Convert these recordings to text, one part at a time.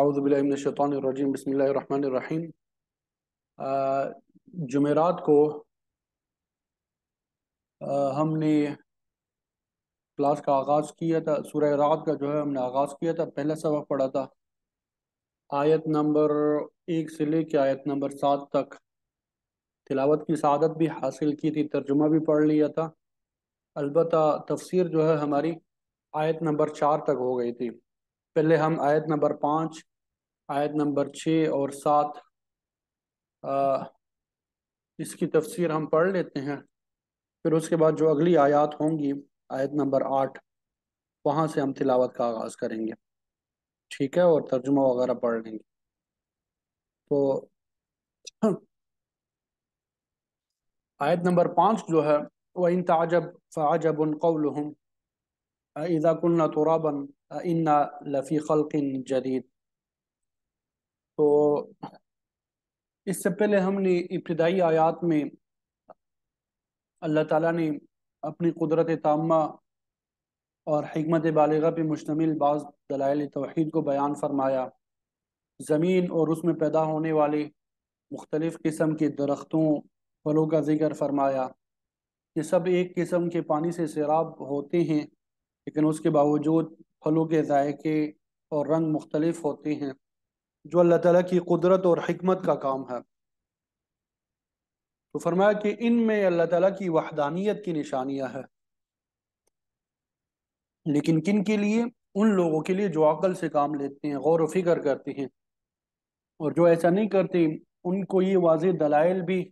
اعوذ باللہ من الشیطان الرجیم بسم اللہ الرحمن الرحیم جمعرات کو ہم نے کلاس کا آغاز کیا تھا سورہ رات کا جو ہے ہم نے آغاز کیا تھا پہلا سبق پڑھا تھا آیت نمبر ایک سے لے کے آیت نمبر سات تک تلاوت کی سعادت بھی حاصل کی تھی ترجمہ بھی پڑھ لیا تھا البتہ تفسیر جو ہے ہماری آیت نمبر چار تک ہو گئی تھی پہلے ہم آیت نمبر پانچ آیت نمبر چھ اور سات اس کی تفسیر ہم پڑھ لیتے ہیں پھر اس کے بعد جو اگلی آیات ہوں گی آیت نمبر آٹھ وہاں سے ہم تلاوت کا آغاز کریں گے ٹھیک ہے اور ترجمہ وغیرہ پڑھ لیں گے تو آیت نمبر پانچ جو ہے وہ ان فَعَجَبٌ قَوْلُهُمْ القول عذا تُرَابًا ترابً انا خَلْقٍ جدید تو اس سے پہلے ہم نے ابتدائی آیات میں اللہ تعالیٰ نے اپنی قدرت تامہ اور حکمت بالغہ پہ مشتمل بعض دلائل توحید کو بیان فرمایا زمین اور اس میں پیدا ہونے والے مختلف قسم کے درختوں پھلوں کا ذکر فرمایا یہ سب ایک قسم کے پانی سے سیراب ہوتے ہیں لیکن اس کے باوجود پھلوں کے ذائقے اور رنگ مختلف ہوتے ہیں جو اللہ تعالیٰ کی قدرت اور حکمت کا کام ہے تو فرمایا کہ ان میں اللہ تعالیٰ کی وحدانیت کی نشانیاں ہے لیکن کن کے لیے ان لوگوں کے لیے جو عقل سے کام لیتے ہیں غور و فکر کرتے ہیں اور جو ایسا نہیں کرتے ان کو یہ واضح دلائل بھی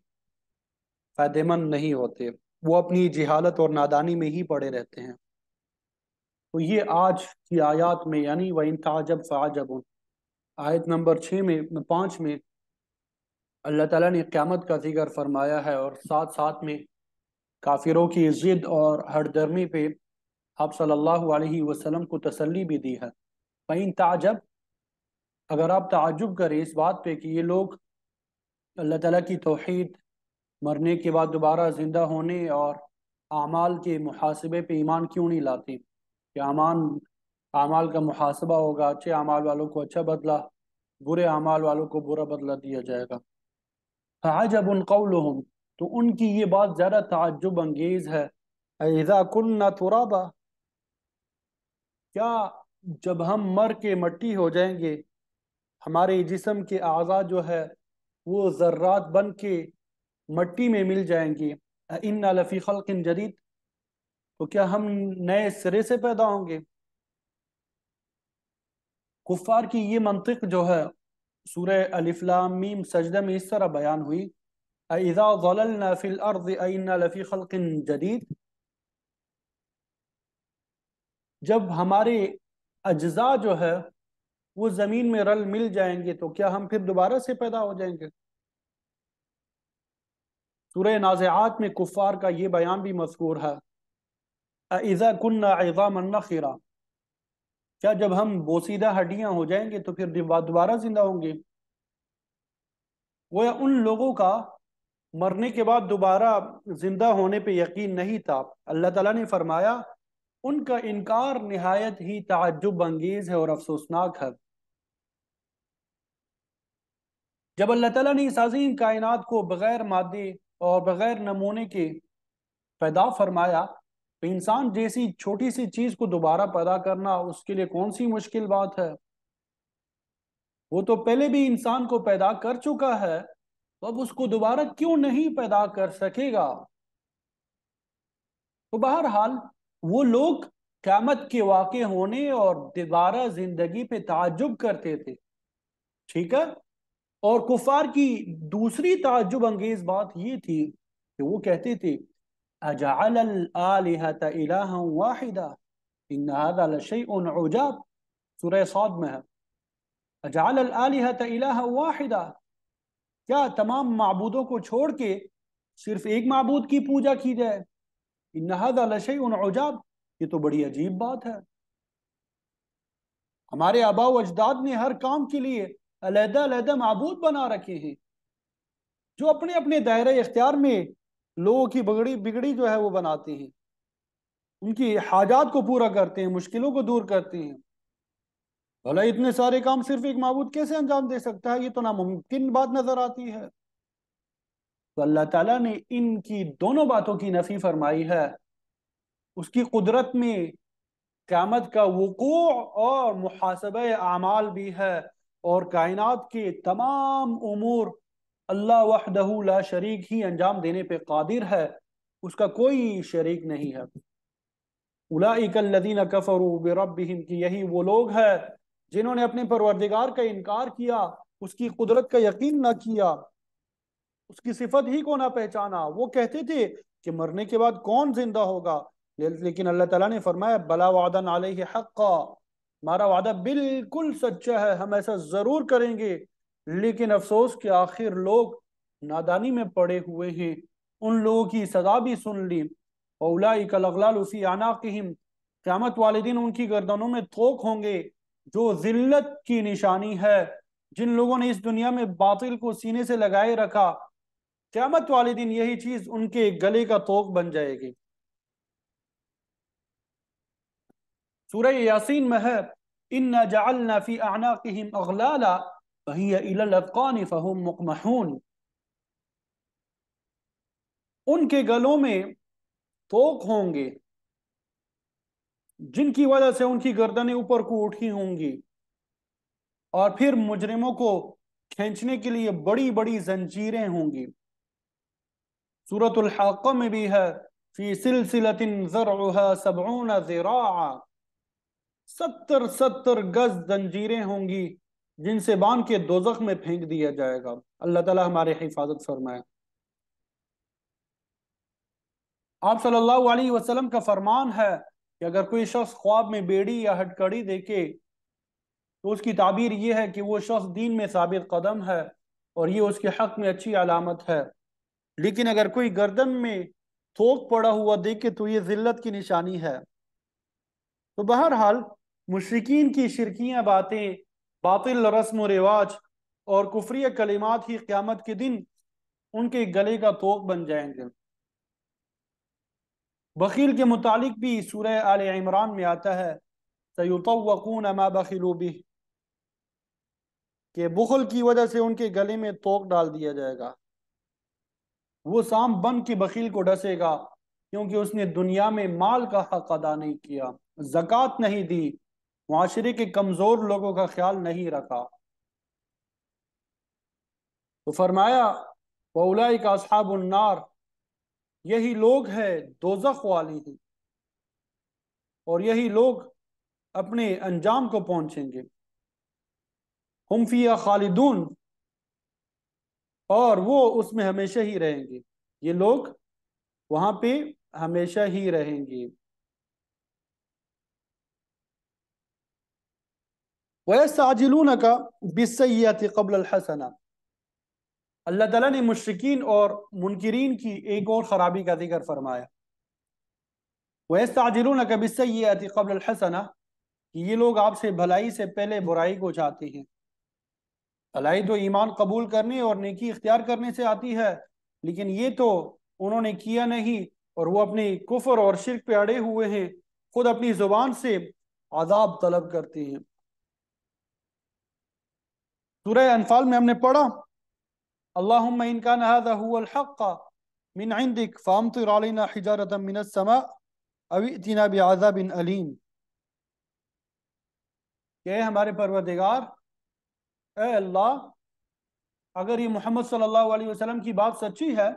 فائدہ مند نہیں ہوتے وہ اپنی جہالت اور نادانی میں ہی پڑے رہتے ہیں تو یہ آج کی آیات میں یعنی وہ فعجب آیت نمبر چھ میں پانچ میں اللہ تعالیٰ نے قیامت کا ذکر فرمایا ہے اور ساتھ ساتھ میں کافروں کی ضد اور ہر درمی پہ آپ صلی اللہ علیہ وسلم کو تسلی بھی دی ہے تعجب اگر آپ تعجب کریں اس بات پہ کہ یہ لوگ اللہ تعالیٰ کی توحید مرنے کے بعد دوبارہ زندہ ہونے اور اعمال کے محاسبے پہ ایمان کیوں نہیں لاتے کہ اعمان اعمال کا محاسبہ ہوگا اچھے اعمال والوں کو اچھا بدلہ برے اعمال والوں کو برا بدلہ دیا جائے گا فعجب ان قول تو ان کی یہ بات زیادہ تعجب انگیز ہے اذا کنا ترابا کیا جب ہم مر کے مٹی ہو جائیں گے ہمارے جسم کے اعضاء جو ہے وہ ذرات بن کے مٹی میں مل جائیں گے ان لفی خلق جدید تو کیا ہم نئے سرے سے پیدا ہوں گے کفار کی یہ منطق جو ہے سورہ الفلام میم سجدہ میں اس طرح بیان ہوئی ظَلَلْنَا فِي الْأَرْضِ عین لَفِي خَلْقٍ جدید جب ہمارے اجزاء جو ہے وہ زمین میں رل مل جائیں گے تو کیا ہم پھر دوبارہ سے پیدا ہو جائیں گے سورہ نازعات میں کفار کا یہ بیان بھی مذکور ہے ازا كُنَّا ایزا منا کیا جب ہم بوسیدہ ہڈیاں ہو جائیں گے تو پھر دوبارہ زندہ ہوں گے ان لوگوں کا مرنے کے بعد دوبارہ زندہ ہونے پہ یقین نہیں تھا اللہ تعالیٰ نے فرمایا ان کا انکار نہایت ہی تعجب انگیز ہے اور افسوسناک ہے جب اللہ تعالیٰ نے اس عظیم کائنات کو بغیر مادے اور بغیر نمونے کے پیدا فرمایا تو انسان جیسی چھوٹی سی چیز کو دوبارہ پیدا کرنا اس کے لیے کون سی مشکل بات ہے وہ تو پہلے بھی انسان کو پیدا کر چکا ہے تو اب اس کو دوبارہ کیوں نہیں پیدا کر سکے گا تو بہرحال وہ لوگ قیامت کے واقع ہونے اور دوبارہ زندگی پہ تعجب کرتے تھے ٹھیک ہے اور کفار کی دوسری تعجب انگیز بات یہ تھی کہ وہ کہتے تھے اجعل الالہ الہا واحدا ان هذا لشیء عجاب سورہ صاد میں ہے اجعل الالہ الہا واحدا کیا تمام معبودوں کو چھوڑ کے صرف ایک معبود کی پوجا کی جائے ان هذا لشیء عجاب یہ تو بڑی عجیب بات ہے ہمارے آبا و اجداد نے ہر کام کے لیے علیحدہ علیحدہ معبود بنا رکھے ہیں جو اپنے اپنے دائرہ اختیار میں لوگوں کی بگڑی بگڑی جو ہے وہ بناتی ہیں ان کی حاجات کو پورا کرتے ہیں مشکلوں کو دور کرتے ہیں بھلا اتنے سارے کام صرف ایک معبود کیسے انجام دے سکتا ہے یہ تو ناممکن بات نظر آتی ہے تو اللہ تعالیٰ نے ان کی دونوں باتوں کی نفی فرمائی ہے اس کی قدرت میں قیامت کا وقوع اور محاسبہ اعمال بھی ہے اور کائنات کے تمام امور اللہ وحدہ لا شریک ہی انجام دینے پہ قادر ہے اس کا کوئی شریک نہیں ہے الذین کفروا بربہم یہی وہ لوگ ہے جنہوں نے اپنے پروردگار کا انکار کیا اس کی قدرت کا یقین نہ کیا اس کی صفت ہی کو نہ پہچانا وہ کہتے تھے کہ مرنے کے بعد کون زندہ ہوگا لیکن اللہ تعالیٰ نے فرمایا بلا وعدہ علیہ حقا ہمارا وعدہ بالکل سچا ہے ہم ایسا ضرور کریں گے لیکن افسوس کے آخر لوگ نادانی میں پڑے ہوئے ہیں ان لوگوں کی سزا بھی سن لی اولائک الاغلال اسی آنا قیامت والے دن ان کی گردنوں میں تھوک ہوں گے جو ذلت کی نشانی ہے جن لوگوں نے اس دنیا میں باطل کو سینے سے لگائے رکھا قیامت والے دن یہی چیز ان کے گلے کا توک بن جائے گی سورہ یاسین اِنَّا جَعَلْنَا فِي أَعْنَاقِهِمْ أَغْلَالًا فہی الا الافقان فہم مقمحون ان کے گلوں میں توک ہوں گے جن کی وجہ سے ان کی گردنیں اوپر کو اٹھی ہوں گی اور پھر مجرموں کو کھینچنے کے لیے بڑی بڑی زنجیریں ہوں گی سورة الحاقہ میں بھی ہے فی سلسلت زرعها سبعون زراعا ستر ستر گز زنجیریں ہوں گی جن سے بان کے دوزخ میں پھینک دیا جائے گا اللہ تعالیٰ ہمارے حفاظت فرمائے آپ صلی اللہ علیہ وسلم کا فرمان ہے کہ اگر کوئی شخص خواب میں بیڑی یا ہٹکڑی دیکھے تو اس کی تعبیر یہ ہے کہ وہ شخص دین میں ثابت قدم ہے اور یہ اس کے حق میں اچھی علامت ہے لیکن اگر کوئی گردن میں تھوک پڑا ہوا دیکھے تو یہ ذلت کی نشانی ہے تو بہرحال مشرقین کی شرکیاں باتیں باطل رسم و رواج اور کفری کلمات ہی قیامت کے دن ان کے گلے کا توق بن جائیں گے بخیل کے متعلق بھی سورہ آل عمران میں آتا ہے بِهِ کہ بخل کی وجہ سے ان کے گلے میں توق ڈال دیا جائے گا وہ سام بن کے بخیل کو ڈسے گا کیونکہ اس نے دنیا میں مال کا حق ادا نہیں کیا زکاة نہیں دی معاشرے کے کمزور لوگوں کا خیال نہیں رکھا تو فرمایا کا اصحاب النار یہی لوگ ہے والی ہیں اور یہی لوگ اپنے انجام کو پہنچیں گے ہم خالدون اور وہ اس میں ہمیشہ ہی رہیں گے یہ لوگ وہاں پہ ہمیشہ ہی رہیں گے وَيَسْتَعْجِلُونَكَ تاجلون کا الْحَسَنَةِ اللہ تعالیٰ نے مشرقین اور منکرین کی ایک اور خرابی کا ذکر فرمایا وَيَسْتَعْجِلُونَكَ تاجلون کا الْحَسَنَةِ کہ یہ لوگ آپ سے بھلائی سے پہلے برائی کو چاہتے ہیں بھلائی تو ایمان قبول کرنے اور نیکی اختیار کرنے سے آتی ہے لیکن یہ تو انہوں نے کیا نہیں اور وہ اپنی کفر اور شرک پہ اڑے ہوئے ہیں خود اپنی زبان سے عذاب طلب کرتے ہیں سورہ انفال میں ہم نے پڑھا اللہم انکان هذا هو الحق من عندك فامطر علينا حجارة من السماء او ائتنا بعذاب علیم کہ اے ہمارے پروردگار اے اللہ اگر یہ محمد صلی اللہ علیہ وسلم کی بات سچی ہے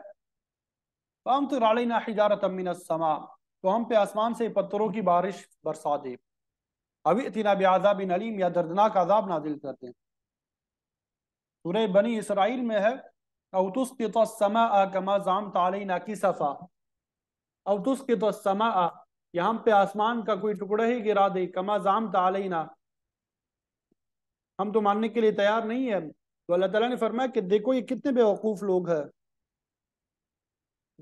فامطر علينا حجارة من السماء تو ہم پہ آسمان سے پتھروں کی بارش برسا دے او ائتنا بعذاب علیم یا دردناک عذاب نازل کر دیں سورہ بنی اسرائیل میں ہے او تسقط السماء كما زعمت علينا كسفا او تسقط السماء یا ہم پہ آسمان کا کوئی ٹکڑا ہی گرا دے کما زعمت علینا ہم تو ماننے کے لیے تیار نہیں ہے تو اللہ تعالیٰ نے فرمایا کہ دیکھو یہ کتنے بے وقوف لوگ ہیں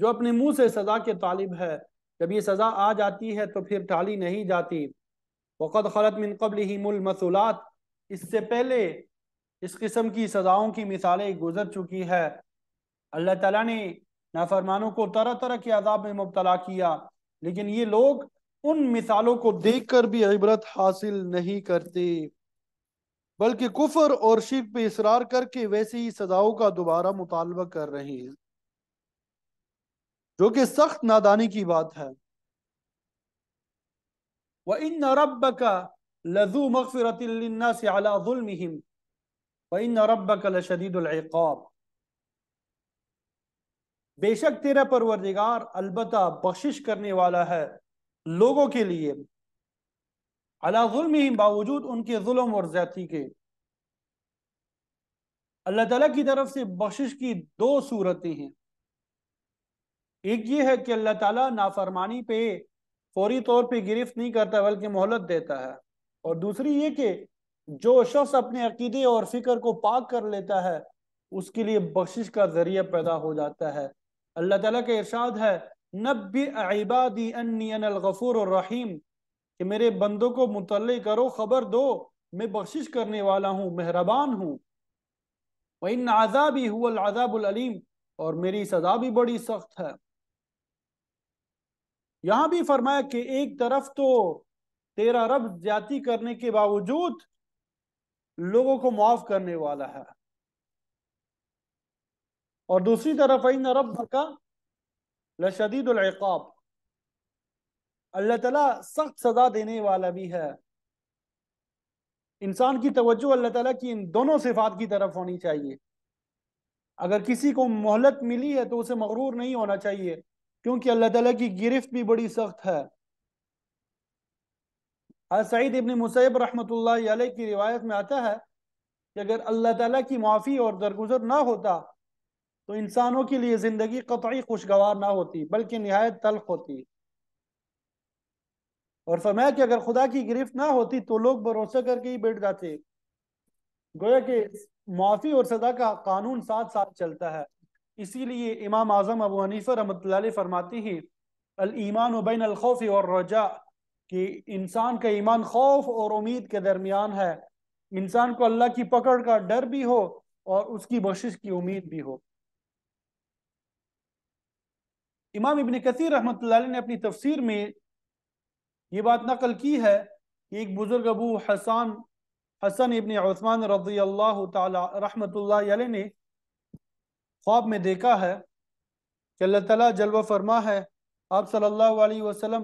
جو اپنے منہ سے سزا کے طالب ہے جب یہ سزا آ جاتی ہے تو پھر ٹالی نہیں جاتی وقد خلط من قبل ہی مل اس سے پہلے اس قسم کی سزاؤں کی مثالیں گزر چکی ہے اللہ تعالیٰ نے نافرمانوں کو طرح طرح کے عذاب میں مبتلا کیا لیکن یہ لوگ ان مثالوں کو دیکھ کر بھی عبرت حاصل نہیں کرتے بلکہ کفر اور شک پہ اصرار کر کے ویسے ہی سزاؤں کا دوبارہ مطالبہ کر رہے ہیں جو کہ سخت نادانی کی بات ہے وَإِنَّ رَبَّكَ لَذُو مَغْفِرَةٍ لِلنَّاسِ عَلَى ظُلْمِهِمْ وَإِنَّ رَبَّكَ لَشَدِيدُ الْعِقَابِ بے شک تیرا پروردگار البتہ بخشش کرنے والا ہے لوگوں کے لیے علی ظلمہم باوجود ان کے ظلم اور زیادتی کے اللہ تعالیٰ کی طرف سے بخشش کی دو صورتیں ہیں ایک یہ ہے کہ اللہ تعالیٰ نافرمانی پہ فوری طور پہ گرفت نہیں کرتا بلکہ محلت دیتا ہے اور دوسری یہ کہ جو شخص اپنے عقیدے اور فکر کو پاک کر لیتا ہے اس کے لیے بخشش کا ذریعہ پیدا ہو جاتا ہے اللہ تعالیٰ کے ارشاد ہے نبی الغفور الرحیم کہ میرے بندوں کو مطلع کرو خبر دو میں بخشش کرنے والا ہوں مہربان ہوں هُوَ الْعَذَابُ العلیم اور میری سزا بھی بڑی سخت ہے یہاں بھی فرمایا کہ ایک طرف تو تیرہ رب زیادتی کرنے کے باوجود لوگوں کو معاف کرنے والا ہے اور دوسری طرف رب کا لشدید العقاب اللہ تعالیٰ سخت سزا دینے والا بھی ہے انسان کی توجہ اللہ تعالیٰ کی ان دونوں صفات کی طرف ہونی چاہیے اگر کسی کو مہلت ملی ہے تو اسے مغرور نہیں ہونا چاہیے کیونکہ اللہ تعالیٰ کی گرفت بھی بڑی سخت ہے حضرت سعید ابن مصعب رحمۃ اللہ علیہ کی روایت میں آتا ہے کہ اگر اللہ تعالیٰ کی معافی اور درگزر نہ ہوتا تو انسانوں کے لیے زندگی قطعی خوشگوار نہ ہوتی بلکہ نہایت تلخ ہوتی اور فرمایا کہ اگر خدا کی گرفت نہ ہوتی تو لوگ بھروسہ کر کے ہی بیٹھ جاتے گویا کہ معافی اور سزا کا قانون ساتھ ساتھ چلتا ہے اسی لیے امام اعظم ابو حنیفہ رحمۃ اللہ علیہ فرماتی ہیں الایمان بین الخوف اور کہ انسان کا ایمان خوف اور امید کے درمیان ہے انسان کو اللہ کی پکڑ کا ڈر بھی ہو اور اس کی بخشش کی امید بھی ہو امام ابن کثیر رحمۃ اللہ علیہ نے اپنی تفسیر میں یہ بات نقل کی ہے کہ ایک بزرگ ابو حسان حسن ابن عثمان رضی اللہ تعالی رحمۃ اللہ علیہ نے خواب میں دیکھا ہے کہ اللہ تعالیٰ جلوہ فرما ہے آپ صلی اللہ علیہ وسلم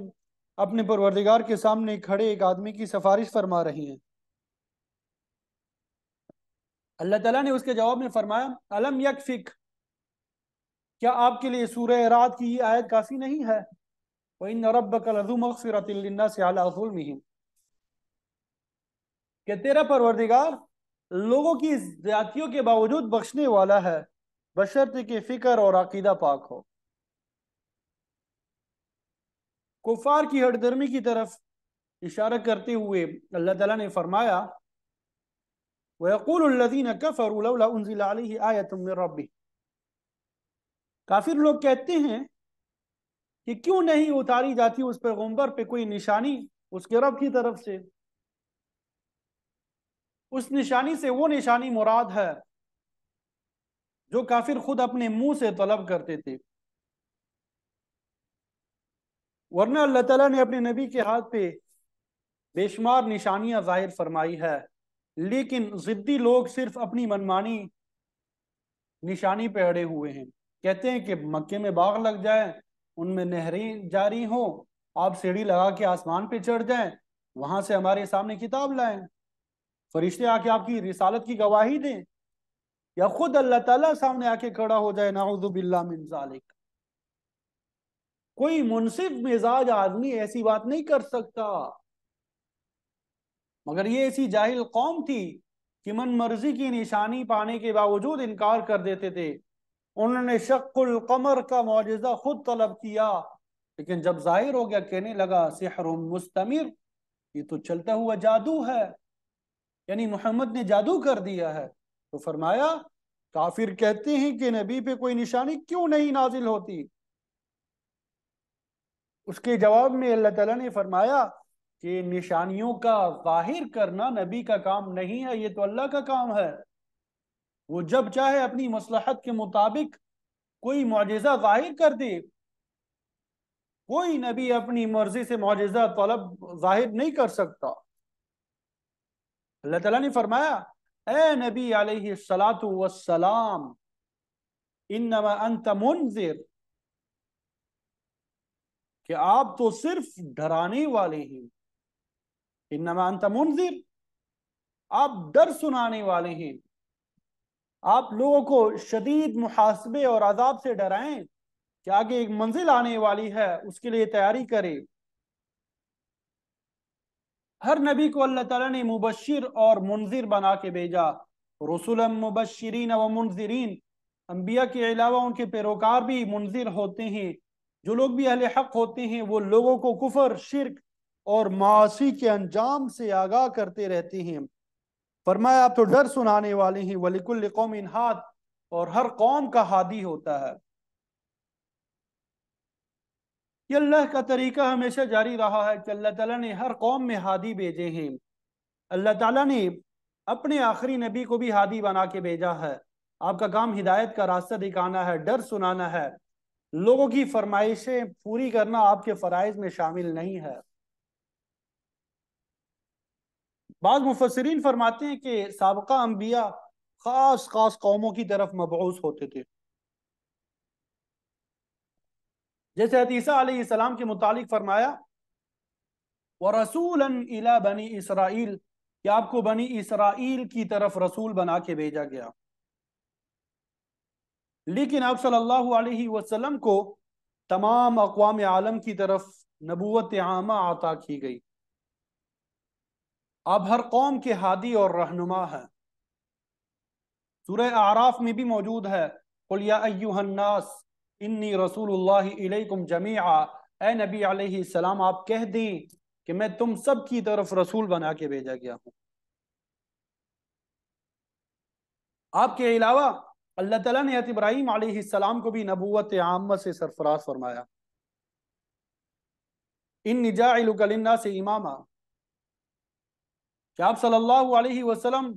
اپنے پروردگار کے سامنے کھڑے ایک آدمی کی سفارش فرما رہی ہیں اللہ تعالیٰ نے اس کے جواب میں فرمایا علم یک فک کیا آپ کے لیے سورہ رات کی یہ آیت کافی نہیں ہے وَإِنَّ رَبَّكَ لَذُو مَغْفِرَةٍ لِلنَّاسِ عَلَىٰ ظُلْمِهِمْ کہ تیرا پروردگار لوگوں کی زیادتیوں کے باوجود بخشنے والا ہے بشرط کے فکر اور عقیدہ پاک ہو کفار کی درمی کی طرف اشارہ کرتے ہوئے اللہ تعالیٰ نے فرمایا وَيَقُولُ الَّذِينَ كَفَرُوا أُنزِلَ عَلَيْهِ مِّن رَبِّهِ کافر لوگ کہتے ہیں کہ کیوں نہیں اتاری جاتی اس پیغمبر پہ کوئی نشانی اس کے رب کی طرف سے اس نشانی سے وہ نشانی مراد ہے جو کافر خود اپنے منہ سے طلب کرتے تھے ورنہ اللہ تعالیٰ نے اپنے نبی کے ہاتھ پہ بے شمار نشانیاں ظاہر فرمائی ہے لیکن ضدی لوگ صرف اپنی منمانی نشانی پہ اڑے ہوئے ہیں کہتے ہیں کہ مکے میں باغ لگ جائیں ان میں نہریں جاری ہوں آپ سیڑھی لگا کے آسمان پہ چڑھ جائیں وہاں سے ہمارے سامنے کتاب لائیں فرشتے آ کے آپ کی رسالت کی گواہی دیں یا خود اللہ تعالیٰ سامنے آ کے کھڑا ہو جائے نعوذ باللہ من ذالک کوئی منصف مزاج آدمی ایسی بات نہیں کر سکتا مگر یہ ایسی جاہل قوم تھی کہ من مرضی کی نشانی پانے کے باوجود انکار کر دیتے تھے انہوں نے شق القمر کا معجزہ خود طلب کیا لیکن جب ظاہر ہو گیا کہنے لگا سحر مستمر یہ تو چلتا ہوا جادو ہے یعنی محمد نے جادو کر دیا ہے تو فرمایا کافر کہتے ہیں کہ نبی پہ کوئی نشانی کیوں نہیں نازل ہوتی اس کے جواب میں اللہ تعالیٰ نے فرمایا کہ نشانیوں کا ظاہر کرنا نبی کا کام نہیں ہے یہ تو اللہ کا کام ہے وہ جب چاہے اپنی مصلحت کے مطابق کوئی معجزہ ظاہر کر دے کوئی نبی اپنی مرضی سے معجزہ طلب ظاہر نہیں کر سکتا اللہ تعالیٰ نے فرمایا اے نبی علیہ السلام انما انت منذر کہ آپ تو صرف ڈرانے والے ہیں انما انت منذر آپ ڈر سنانے والے ہیں آپ لوگوں کو شدید محاسبے اور عذاب سے ڈرائیں کہ آگے ایک منزل آنے والی ہے اس کے لیے تیاری کرے ہر نبی کو اللہ تعالیٰ نے مبشر اور منظر بنا کے بھیجا رسول مبشرین و منظرین انبیاء کے علاوہ ان کے پیروکار بھی منظر ہوتے ہیں جو لوگ بھی اہل حق ہوتے ہیں وہ لوگوں کو کفر شرک اور معاشی کے انجام سے آگاہ کرتے رہتے ہیں فرمایا آپ تو ڈر سنانے والے ہیں ولیک القوم انحاد اور ہر قوم کا ہادی ہوتا ہے یہ اللہ کا طریقہ ہمیشہ جاری رہا ہے کہ اللہ تعالیٰ نے ہر قوم میں ہادی بھیجے ہیں اللہ تعالیٰ نے اپنے آخری نبی کو بھی ہادی بنا کے بھیجا ہے آپ کا کام ہدایت کا راستہ دکھانا ہے ڈر سنانا ہے لوگوں کی فرمائشیں پوری کرنا آپ کے فرائض میں شامل نہیں ہے بعض مفسرین فرماتے ہیں کہ سابقہ انبیاء خاص خاص قوموں کی طرف مبعوث ہوتے تھے جیسے عیسیٰ علیہ السلام کے متعلق فرمایا وہ رسول بنی اسرائیل کہ آپ کو بنی اسرائیل کی طرف رسول بنا کے بھیجا گیا لیکن آپ صلی اللہ علیہ وسلم کو تمام اقوام عالم کی طرف نبوت عامہ عطا کی گئی آپ ہر قوم کے ہادی اور رہنما ہیں سورہ اعراف میں بھی موجود ہے قل یا ایوہ الناس انی رسول اللہ علیکم جمیعا اے نبی علیہ السلام آپ کہہ دیں کہ میں تم سب کی طرف رسول بنا کے بھیجا گیا ہوں آپ کے علاوہ اللہ تعالیٰ نے ابراہیم علیہ السلام کو بھی نبوت عامہ سے سرفراز فرمایا ان نجا سے امامہ کہ آپ صلی اللہ علیہ وسلم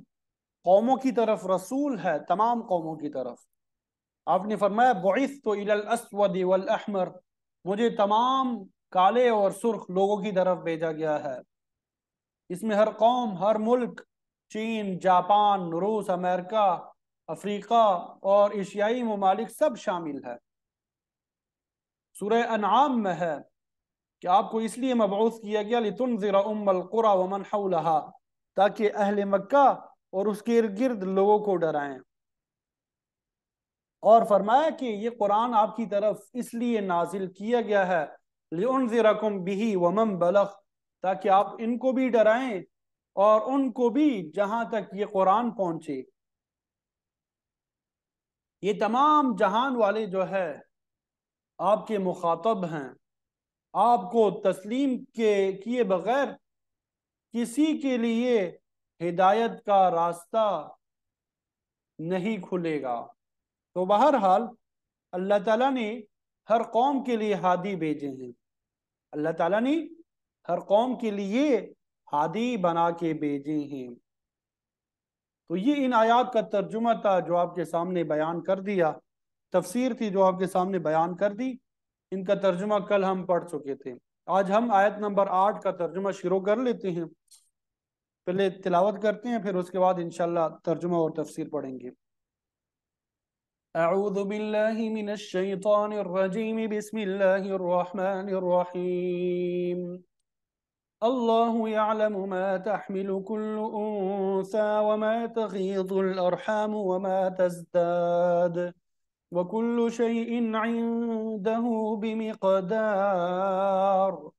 قوموں کی طرف رسول ہے تمام قوموں کی طرف آپ نے فرمایا الاسود والاحمر مجھے تمام کالے اور سرخ لوگوں کی طرف بھیجا گیا ہے اس میں ہر قوم ہر ملک چین جاپان روس امریکہ افریقہ اور ایشیائی ممالک سب شامل ہے سورہ انعام میں ہے کہ آپ کو اس لیے مبعوث کیا گیا حَوْلَهَا تاکہ اہل مکہ اور اس کے ارد گرد لوگوں کو ڈرائیں اور فرمایا کہ یہ قرآن آپ کی طرف اس لیے نازل کیا گیا ہے لِعُنزِرَكُمْ بِهِ وَمَنْ بَلَغْ تاکہ آپ ان کو بھی ڈرائیں اور ان کو بھی جہاں تک یہ قرآن پہنچے یہ تمام جہان والے جو ہے آپ کے مخاطب ہیں آپ کو تسلیم کے کیے بغیر کسی کے لیے ہدایت کا راستہ نہیں کھلے گا تو بہرحال اللہ تعالیٰ نے ہر قوم کے لیے ہادی بھیجے ہیں اللہ تعالیٰ نے ہر قوم کے لیے ہادی بنا کے بھیجے ہیں تو یہ ان آیات کا ترجمہ تھا جو آپ کے سامنے بیان کر دیا تفسیر تھی جو آپ کے سامنے بیان کر دی ان کا ترجمہ کل ہم پڑھ چکے تھے آج ہم آیت نمبر آٹھ کا ترجمہ شروع کر لیتے ہیں پہلے تلاوت کرتے ہیں پھر اس کے بعد انشاءاللہ ترجمہ اور تفسیر پڑھیں گے اعوذ باللہ من الشیطان الرجیم بسم اللہ الرحمن الرحیم الله يعلم ما تحمل كل أنثى وما تغيض الأرحام وما تزداد وكل شيء عنده بمقدار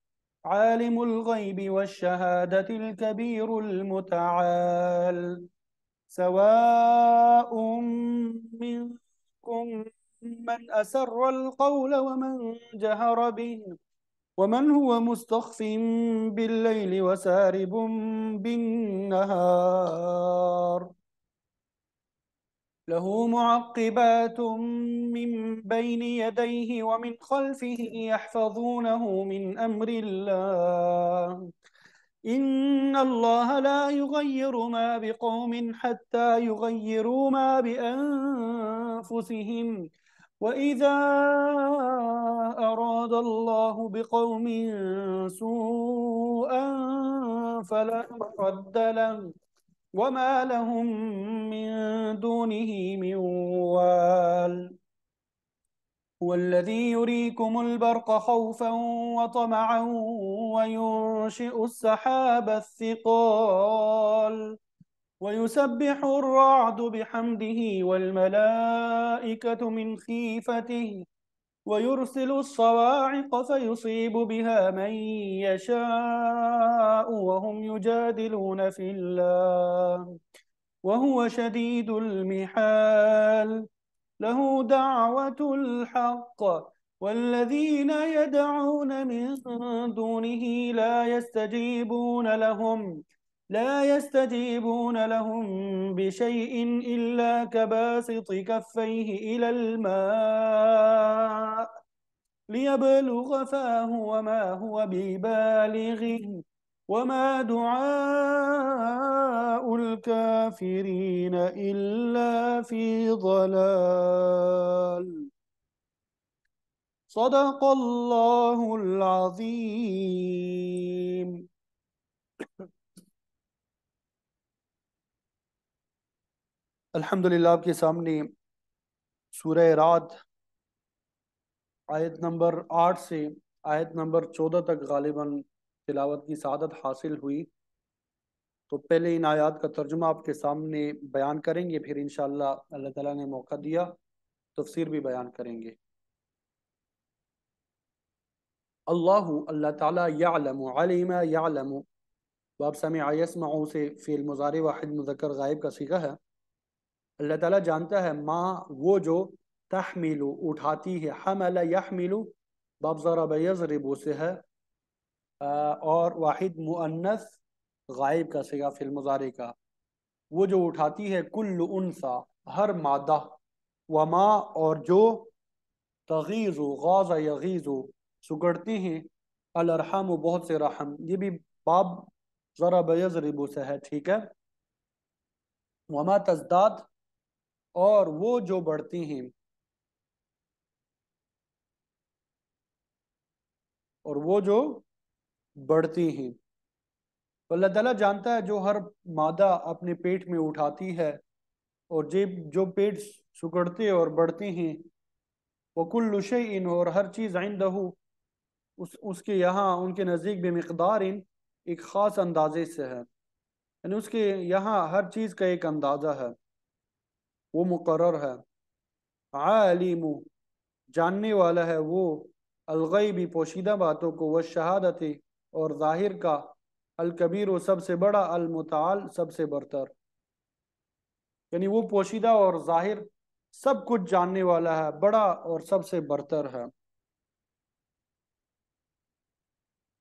عالم الغيب والشهادة الكبير المتعال سواء منكم من أسر القول ومن جهر به ومن هو مستخف بالليل وسارب بالنهار له معقبات من بين يديه ومن خلفه يحفظونه من أمر الله إن الله لا يغير ما بقوم حتى يغيروا ما بأنفسهم وإذا أراد الله بقوم سوءا فلا مرد له وما لهم من دونه من وال هو الذي يريكم البرق خوفا وطمعا وينشئ السحاب الثقال ويسبح الرعد بحمده والملائكة من خيفته ويرسل الصواعق فيصيب بها من يشاء وهم يجادلون في الله وهو شديد المحال له دعوة الحق والذين يدعون من دونه لا يستجيبون لهم لا يستجيبون لهم بشيء إلا كباسط كفيه إلى الماء ليبلغ فاه وما هو ببالغه وما دعاء الكافرين إلا في ضلال صدق الله العظيم الحمد للہ آپ کے سامنے سورہ رات آیت نمبر آٹھ سے آیت نمبر چودہ تک غالباً تلاوت کی سعادت حاصل ہوئی تو پہلے ان آیات کا ترجمہ آپ کے سامنے بیان کریں گے پھر انشاءاللہ اللہ تعالیٰ نے موقع دیا تفسیر بھی بیان کریں گے اللہ اللہ تعالیٰ یعلم علم یعلم باب سمع یسمعو سے فی المزارِ واحد مذکر غائب کا سیکھا ہے اللہ تعالیٰ جانتا ہے ماں وہ جو تحملو اٹھاتی ہے ہم اللہ باب ذرا بز ربو سے ہے اور واحد مؤنث غائب کا فی مزارے کا وہ جو اٹھاتی ہے کل انسا ہر مادہ وما اور جو تغیز و غاز یغیز و ہیں الرحم و بہت سے رحم یہ بھی باب ذرا بیذ ربو سے ہے ٹھیک ہے وما تزداد اور وہ جو بڑھتی ہیں اور وہ جو بڑھتی ہیں اللہ تعالیٰ جانتا ہے جو ہر مادہ اپنے پیٹ میں اٹھاتی ہے اور جب جو پیٹ سکڑتے اور بڑھتے ہیں وہ کل ان اور ہر چیز آئندہ اس اس کے یہاں ان کے نزدیک بے مقدار ان ایک خاص اندازے سے ہے یعنی اس کے یہاں ہر چیز کا ایک اندازہ ہے وہ مقرر ہے عالم جاننے والا ہے وہ الغیبی پوشیدہ باتوں کو وہ شہادت اور ظاہر کا الکبیر و سب سے بڑا المتعال سب سے برتر یعنی وہ پوشیدہ اور ظاہر سب کچھ جاننے والا ہے بڑا اور سب سے برتر ہے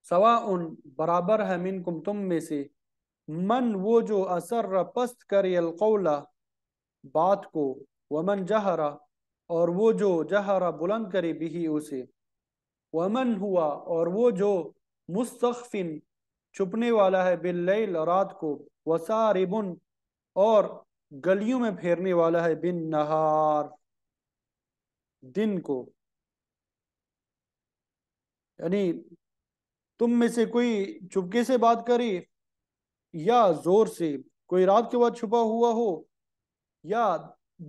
سوا ان برابر ہے من کم تم میں سے من وہ جو اثر پست کر القولہ بات کو ومن جہرا اور وہ جو جہرا بلند کرے بھی اسے ومن ہوا اور وہ جو مستخفن چھپنے والا ہے باللیل رات کو وساربن اور گلیوں میں پھیرنے والا ہے بن نہار دن کو یعنی تم میں سے کوئی چپکے سے بات کرے یا زور سے کوئی رات کے بعد چھپا ہوا ہو یا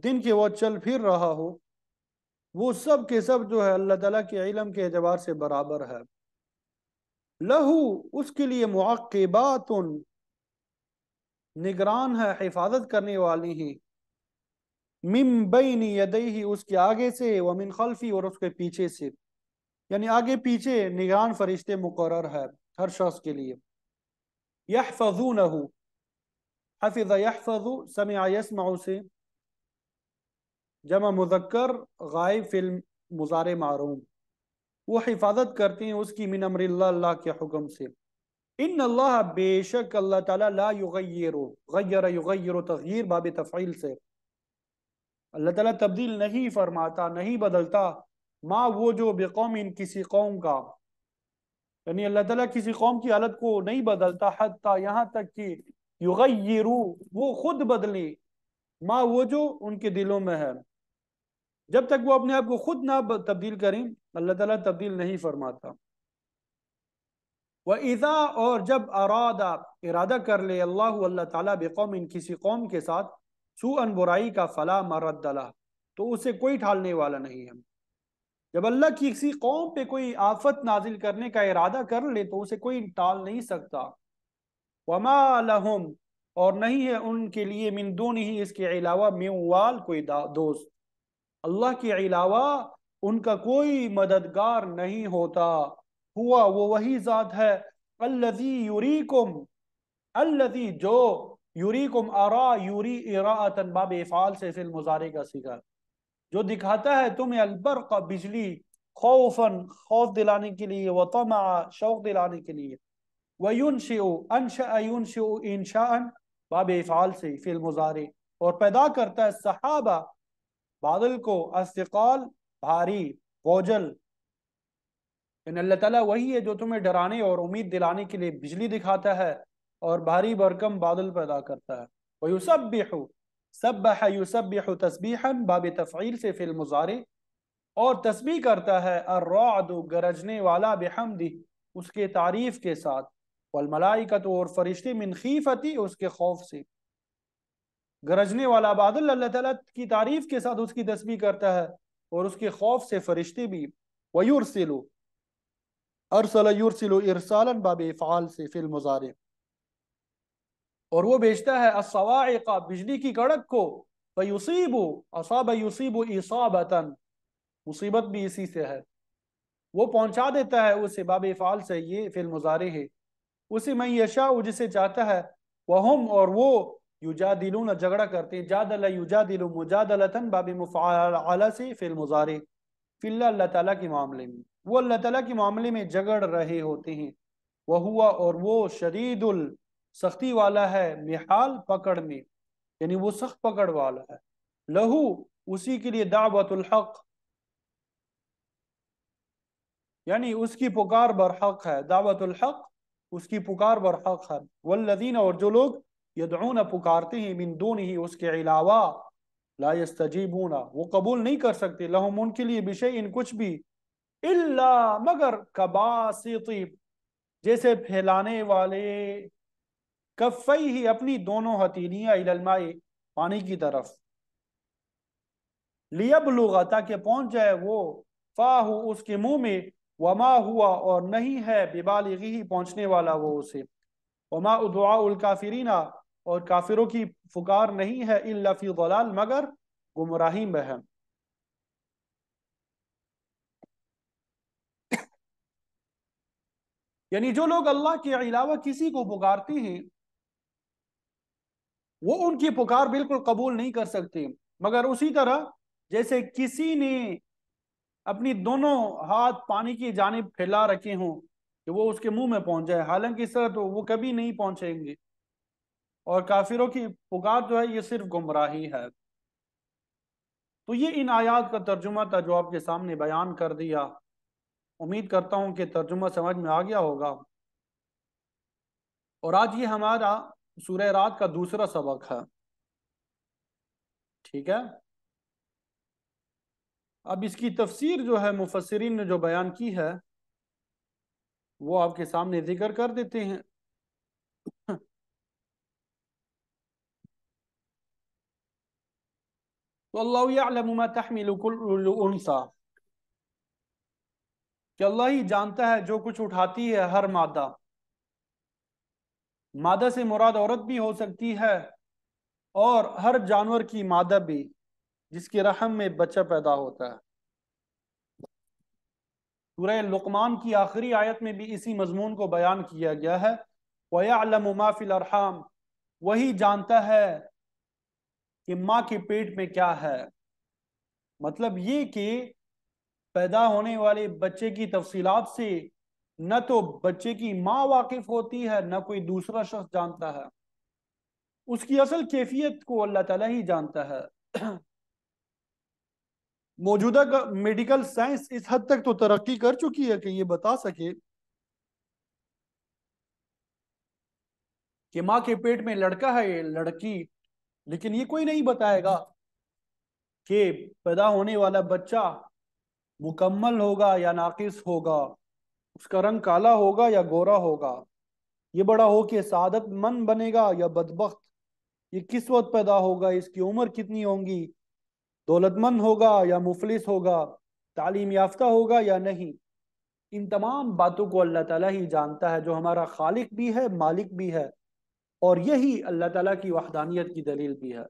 دن کے وہ چل پھر رہا ہو وہ سب کے سب جو ہے اللہ تعالیٰ کے علم کے اعتبار سے برابر ہے لہو اس کے لیے معقبات نگران ہے حفاظت کرنے والی ہی مم بین یدئی اس کے آگے سے ومن خلفی اور اس کے پیچھے سے یعنی آگے پیچھے نگران فرشتے مقرر ہے ہر شخص کے لیے یحفظونہو حفظ یحفظ سمع یسمع سے جمع مذکر غائب فلم مزار معروم وہ حفاظت کرتے ہیں اس کی من امر اللہ اللہ کے حکم سے ان اللہ بے شک اللہ تعالیٰ لا یغیر غیر یغیر تغیر باب تفعیل سے اللہ تعالیٰ تبدیل نہیں فرماتا نہیں بدلتا ما وہ جو بقوم ان کسی قوم کا یعنی اللہ تعالیٰ کسی قوم کی حالت کو نہیں بدلتا حتی یہاں تک کہ یغیرو وہ خود بدلیں ما وہ جو ان کے دلوں میں ہے جب تک وہ اپنے آپ کو خود نہ تبدیل کریں اللہ تعالیٰ تبدیل نہیں فرماتا وہ ایزا اور جب ارادہ ارادہ کر لے اللہ اللہ تعالیٰ بقوم ان کسی قوم کے ساتھ سو ان برائی کا فلاں مرد اللہ تو اسے کوئی ٹھالنے والا نہیں ہے جب اللہ کی کسی قوم پہ کوئی آفت نازل کرنے کا ارادہ کر لے تو اسے کوئی ٹال نہیں سکتا وما لہم اور نہیں ہے ان کے لیے من دون ہی اس کے علاوہ میں وال کوئی دوست اللہ کے علاوہ ان کا کوئی مددگار نہیں ہوتا ہوا وہ وہی ذات ہے الذی یریکم الذی جو یریکم ارا یوری اراءتن باب افعال سے فی المزارے کا سکھا جو دکھاتا ہے تمہیں البرق بجلی خوفن خوف دلانے کے لیے وطمع شوق دلانے کے لیے ویون شیو ان باب افعال سے فی المزارے اور پیدا کرتا ہے صحابہ بادل کو استقال بھاری ان یعنی اللہ تعالیٰ وہی ہے جو تمہیں ڈرانے اور امید دلانے کے لیے بجلی دکھاتا ہے اور بھاری برکم بادل پیدا کرتا ہے وَيُسَبِّحُ سَبَّحَ يُسَبِّحُ تَسْبِحًا باب تفعیل سے فی المزارے اور تسبیح کرتا ہے الرعد گرجنے والا بحمدی اس کے تعریف کے ساتھ والملائکت اور فرشتے خیفتی اس کے خوف سے گرجنے والا بادل اللہ تعالیٰ کی تعریف کے ساتھ اس کی تسبیح کرتا ہے اور اس کے خوف سے فرشتے بھی ویور ارسل یور ارسالا باب افعال سے فلم اور وہ بھیجتا ہے بجلی کی کڑک کو بے اصاب وسابیب اصابتا مصیبت بھی اسی سے ہے وہ پہنچا دیتا ہے اسے باب افعال سے یہ فی ہے اسی میں یشا جسے چاہتا ہے وہم اور وہ یوجا دلوں جگڑا کرتے اللہ اللہ تعالیٰ کے معاملے میں وہ اللہ تعالیٰ کے معاملے میں جگڑ رہے ہوتے ہیں وہ ہوا اور وہ شدید والا ہے محال پکڑ میں یعنی وہ سخت پکڑ والا ہے لہو اسی کے لیے دعوت الحق یعنی اس کی پکار برحق ہے دعوت الحق اس کی پکار برحق ہے والذین اور جو لوگ یدعون پکارتے ہیں من دون ہی اس کے علاوہ لا یستجیبون وہ قبول نہیں کر سکتے لہم ان کے لیے بشے ان کچھ بھی الا مگر کباسطی جیسے پھیلانے والے کفی ہی اپنی دونوں ہتیلیاں الالمائی پانی کی طرف لیبلغ تاکہ پہنچ جائے وہ فاہو اس کے منہ میں وما ہوا اور نہیں ہے ببالغی ہی پہنچنے والا وہ اسے وما ادعاء الکافرین اور کافروں کی فکار نہیں ہے الا فی ضلال مگر گمراہی میں ہے یعنی جو لوگ اللہ کے علاوہ کسی کو پکارتے ہیں وہ ان کی پکار بالکل قبول نہیں کر سکتے مگر اسی طرح جیسے کسی نے اپنی دونوں ہاتھ پانی کی جانب پھیلا رکھے ہوں کہ وہ اس کے منہ میں پہنچ جائے حالانکہ اس طرح تو وہ کبھی نہیں پہنچیں گے اور کافروں کی پکار جو ہے یہ صرف گمراہی ہے تو یہ ان آیات کا ترجمہ تھا جو آپ کے سامنے بیان کر دیا امید کرتا ہوں کہ ترجمہ سمجھ میں آ گیا ہوگا اور آج یہ ہمارا سورہ رات کا دوسرا سبق ہے ٹھیک ہے اب اس کی تفسیر جو ہے مفسرین نے جو بیان کی ہے وہ آپ کے سامنے ذکر کر دیتے ہیں اللہ ما تحمل انسا کہ اللہ ہی جانتا ہے جو کچھ اٹھاتی ہے ہر مادہ مادہ سے مراد عورت بھی ہو سکتی ہے اور ہر جانور کی مادہ بھی جس کی رحم میں بچہ پیدا ہوتا ہے سورہ لقمان کی آخری آیت میں بھی اسی مضمون کو بیان کیا گیا ہے وَيَعْلَمُ مَا فِي الْأَرْحَامِ وہی جانتا ہے کہ ماں کے پیٹ میں کیا ہے مطلب یہ کہ پیدا ہونے والے بچے کی تفصیلات سے نہ تو بچے کی ماں واقف ہوتی ہے نہ کوئی دوسرا شخص جانتا ہے اس کی اصل کیفیت کو اللہ تعالیٰ ہی جانتا ہے موجودہ میڈیکل سائنس اس حد تک تو ترقی کر چکی ہے کہ یہ بتا سکے کہ ماں کے پیٹ میں لڑکا ہے یہ لڑکی لیکن یہ کوئی نہیں بتائے گا کہ پیدا ہونے والا بچہ مکمل ہوگا یا ناقص ہوگا اس کا رنگ کالا ہوگا یا گورا ہوگا یہ بڑا ہو کہ سعادت مند بنے گا یا بدبخت یہ کس وقت پیدا ہوگا اس کی عمر کتنی ہوں گی دولت مند ہوگا یا مفلس ہوگا تعلیم یافتہ ہوگا یا نہیں ان تمام باتوں کو اللہ تعالیٰ ہی جانتا ہے جو ہمارا خالق بھی ہے مالک بھی ہے اور یہی اللہ تعالیٰ کی وحدانیت کی دلیل بھی ہے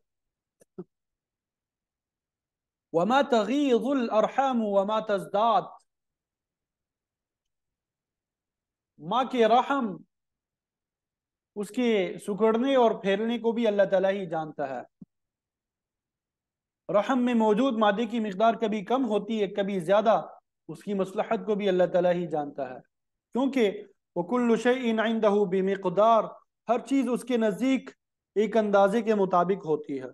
ماں کے رحم اس کے سکڑنے اور پھیلنے کو بھی اللہ تعالیٰ ہی جانتا ہے رحم میں موجود مادے کی مقدار کبھی کم ہوتی ہے کبھی زیادہ اس کی مصلحت کو بھی اللہ تعالیٰ ہی جانتا ہے کیونکہ ہر چیز اس کے نزدیک ایک اندازے کے مطابق ہوتی ہے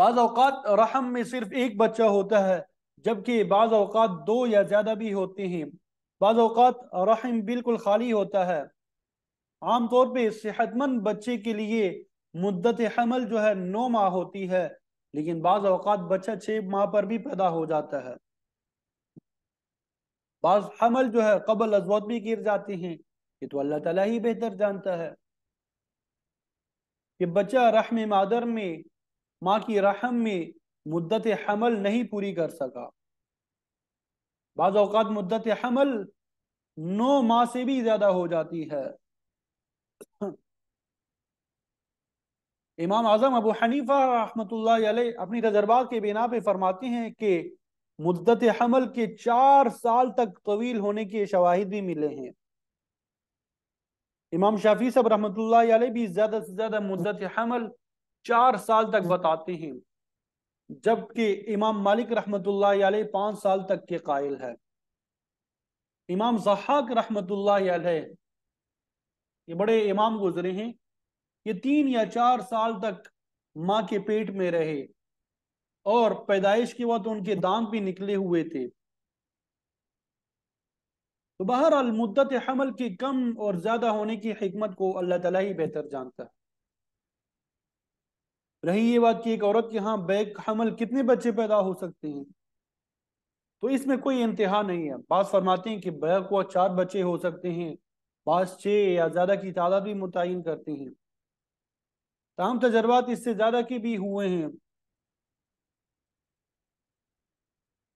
بعض اوقات رحم میں صرف ایک بچہ ہوتا ہے جبکہ بعض اوقات دو یا زیادہ بھی ہوتے ہیں بعض اوقات رحم بالکل خالی ہوتا ہے عام طور پہ صحت مند بچے کے لیے مدت حمل جو ہے نو ماہ ہوتی ہے لیکن بعض اوقات بچہ چھ ماہ پر بھی پیدا ہو جاتا ہے بعض حمل جو ہے قبل بھی گر جاتے ہیں یہ تو اللہ تعالیٰ ہی بہتر جانتا ہے کہ بچہ رحم مادر میں ماں کی رحم میں مدت حمل نہیں پوری کر سکا بعض اوقات مدت حمل نو ماہ سے بھی زیادہ ہو جاتی ہے امام اعظم ابو حنیفہ رحمۃ اللہ علیہ اپنی تجربات کے بنا پہ فرماتے ہیں کہ مدت حمل کے چار سال تک طویل ہونے کے شواہد بھی ملے ہیں امام شافی صاحب اللہ علیہ بھی زیادہ سے زیادہ مدت حمل چار سال تک بتاتے ہیں جبکہ امام مالک رحمت اللہ علیہ پانچ سال تک کے قائل ہے امام زحاق رحمۃ اللہ علیہ یہ بڑے امام گزرے ہیں یہ تین یا چار سال تک ماں کے پیٹ میں رہے اور پیدائش کے وقت ان کے دانت بھی نکلے ہوئے تھے تو بہرحال المدت حمل کے کم اور زیادہ ہونے کی حکمت کو اللہ تعالیٰ ہی بہتر جانتا ہے رہی یہ بات کہ ایک عورت کے یہاں بیک حمل کتنے بچے پیدا ہو سکتے ہیں تو اس میں کوئی انتہا نہیں ہے بعض فرماتے ہیں کہ بیک وا چار بچے ہو سکتے ہیں بعض چھ یا زیادہ کی تعداد بھی متعین کرتے ہیں تاہم تجربات اس سے زیادہ کے بھی ہوئے ہیں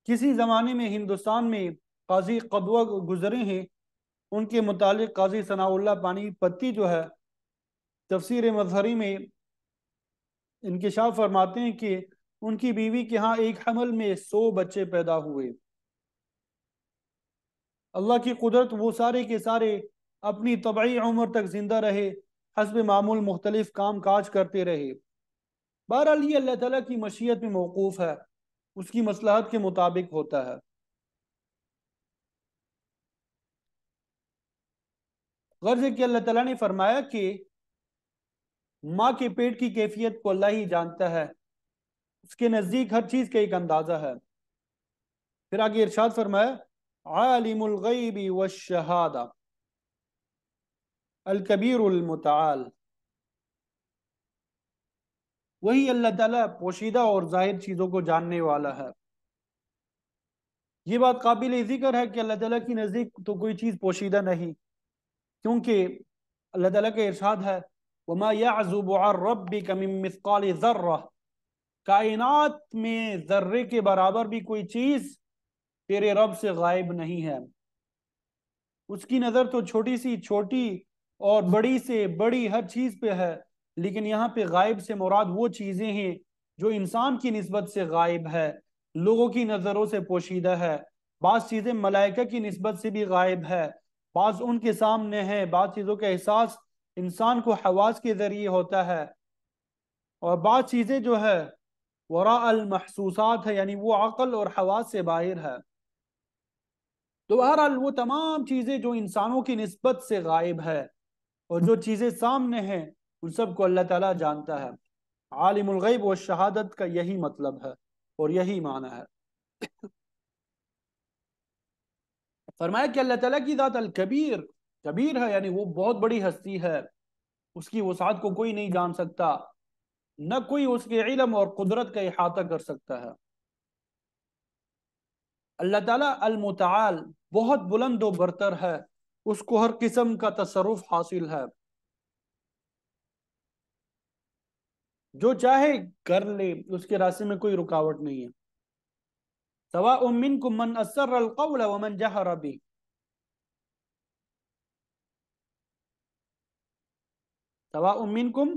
کسی زمانے میں ہندوستان میں قاضی قدوہ گزرے ہیں ان کے متعلق قاضی ثناء اللہ پانی جو ہے تفسیر مظہری میں انکشاف فرماتے ہیں کہ ان کی بیوی کے ہاں ایک حمل میں سو بچے پیدا ہوئے اللہ کی قدرت وہ سارے کے سارے اپنی طبعی عمر تک زندہ رہے حسب معمول مختلف کام کاج کرتے رہے بہرحال یہ اللہ تعالیٰ کی مشیت میں موقوف ہے اس کی مصلحت کے مطابق ہوتا ہے غرض کہ اللہ تعالیٰ نے فرمایا کہ ماں کے پیٹ کی کیفیت کو اللہ ہی جانتا ہے اس کے نزدیک ہر چیز کا ایک اندازہ ہے پھر آگے ارشاد فرمایا عالم الغیب والشہادہ الکبیر المتعال وہی اللہ تعالیٰ پوشیدہ اور ظاہر چیزوں کو جاننے والا ہے یہ بات قابل ذکر ہے کہ اللہ تعالیٰ کی نزدیک تو کوئی چیز پوشیدہ نہیں کیونکہ اللہ تعالیٰ کا ارشاد ہے وَمَا يَعْزُبُ عَرْ رَبِّكَ مِن مِثْقَالِ ذَرَّةِ کائنات میں ذرے کے برابر بھی کوئی چیز تیرے رب سے غائب نہیں ہے اس کی نظر تو چھوٹی سی چھوٹی اور بڑی سے بڑی ہر چیز پہ ہے لیکن یہاں پہ غائب سے مراد وہ چیزیں ہیں جو انسان کی نسبت سے غائب ہے لوگوں کی نظروں سے پوشیدہ ہے بعض چیزیں ملائکہ کی نسبت سے بھی غائب ہے بعض ان کے سامنے ہے بعض چیزوں کا احساس انسان کو حواس کے ذریعے ہوتا ہے اور بعض چیزیں جو ہے ورا المحسوسات ہے یعنی وہ عقل اور حواس سے باہر ہے تو بہرحال وہ تمام چیزیں جو انسانوں کی نسبت سے غائب ہے اور جو چیزیں سامنے ہیں ان سب کو اللہ تعالیٰ جانتا ہے عالم الغیب و شہادت کا یہی مطلب ہے اور یہی معنی ہے فرمایا کہ اللہ تعالیٰ کی ذات الکبیر کبیر ہے یعنی وہ بہت بڑی ہستی ہے اس کی وسعت کو کوئی نہیں جان سکتا نہ کوئی اس کے علم اور قدرت کا احاطہ کر سکتا ہے اللہ تعالیٰ المتعال بہت بلند و برتر ہے اس کو ہر قسم کا تصرف حاصل ہے جو چاہے کر لے اس کے راستے میں کوئی رکاوٹ نہیں ہے سوا امین من اثر القول ومن جہر سوا امین کم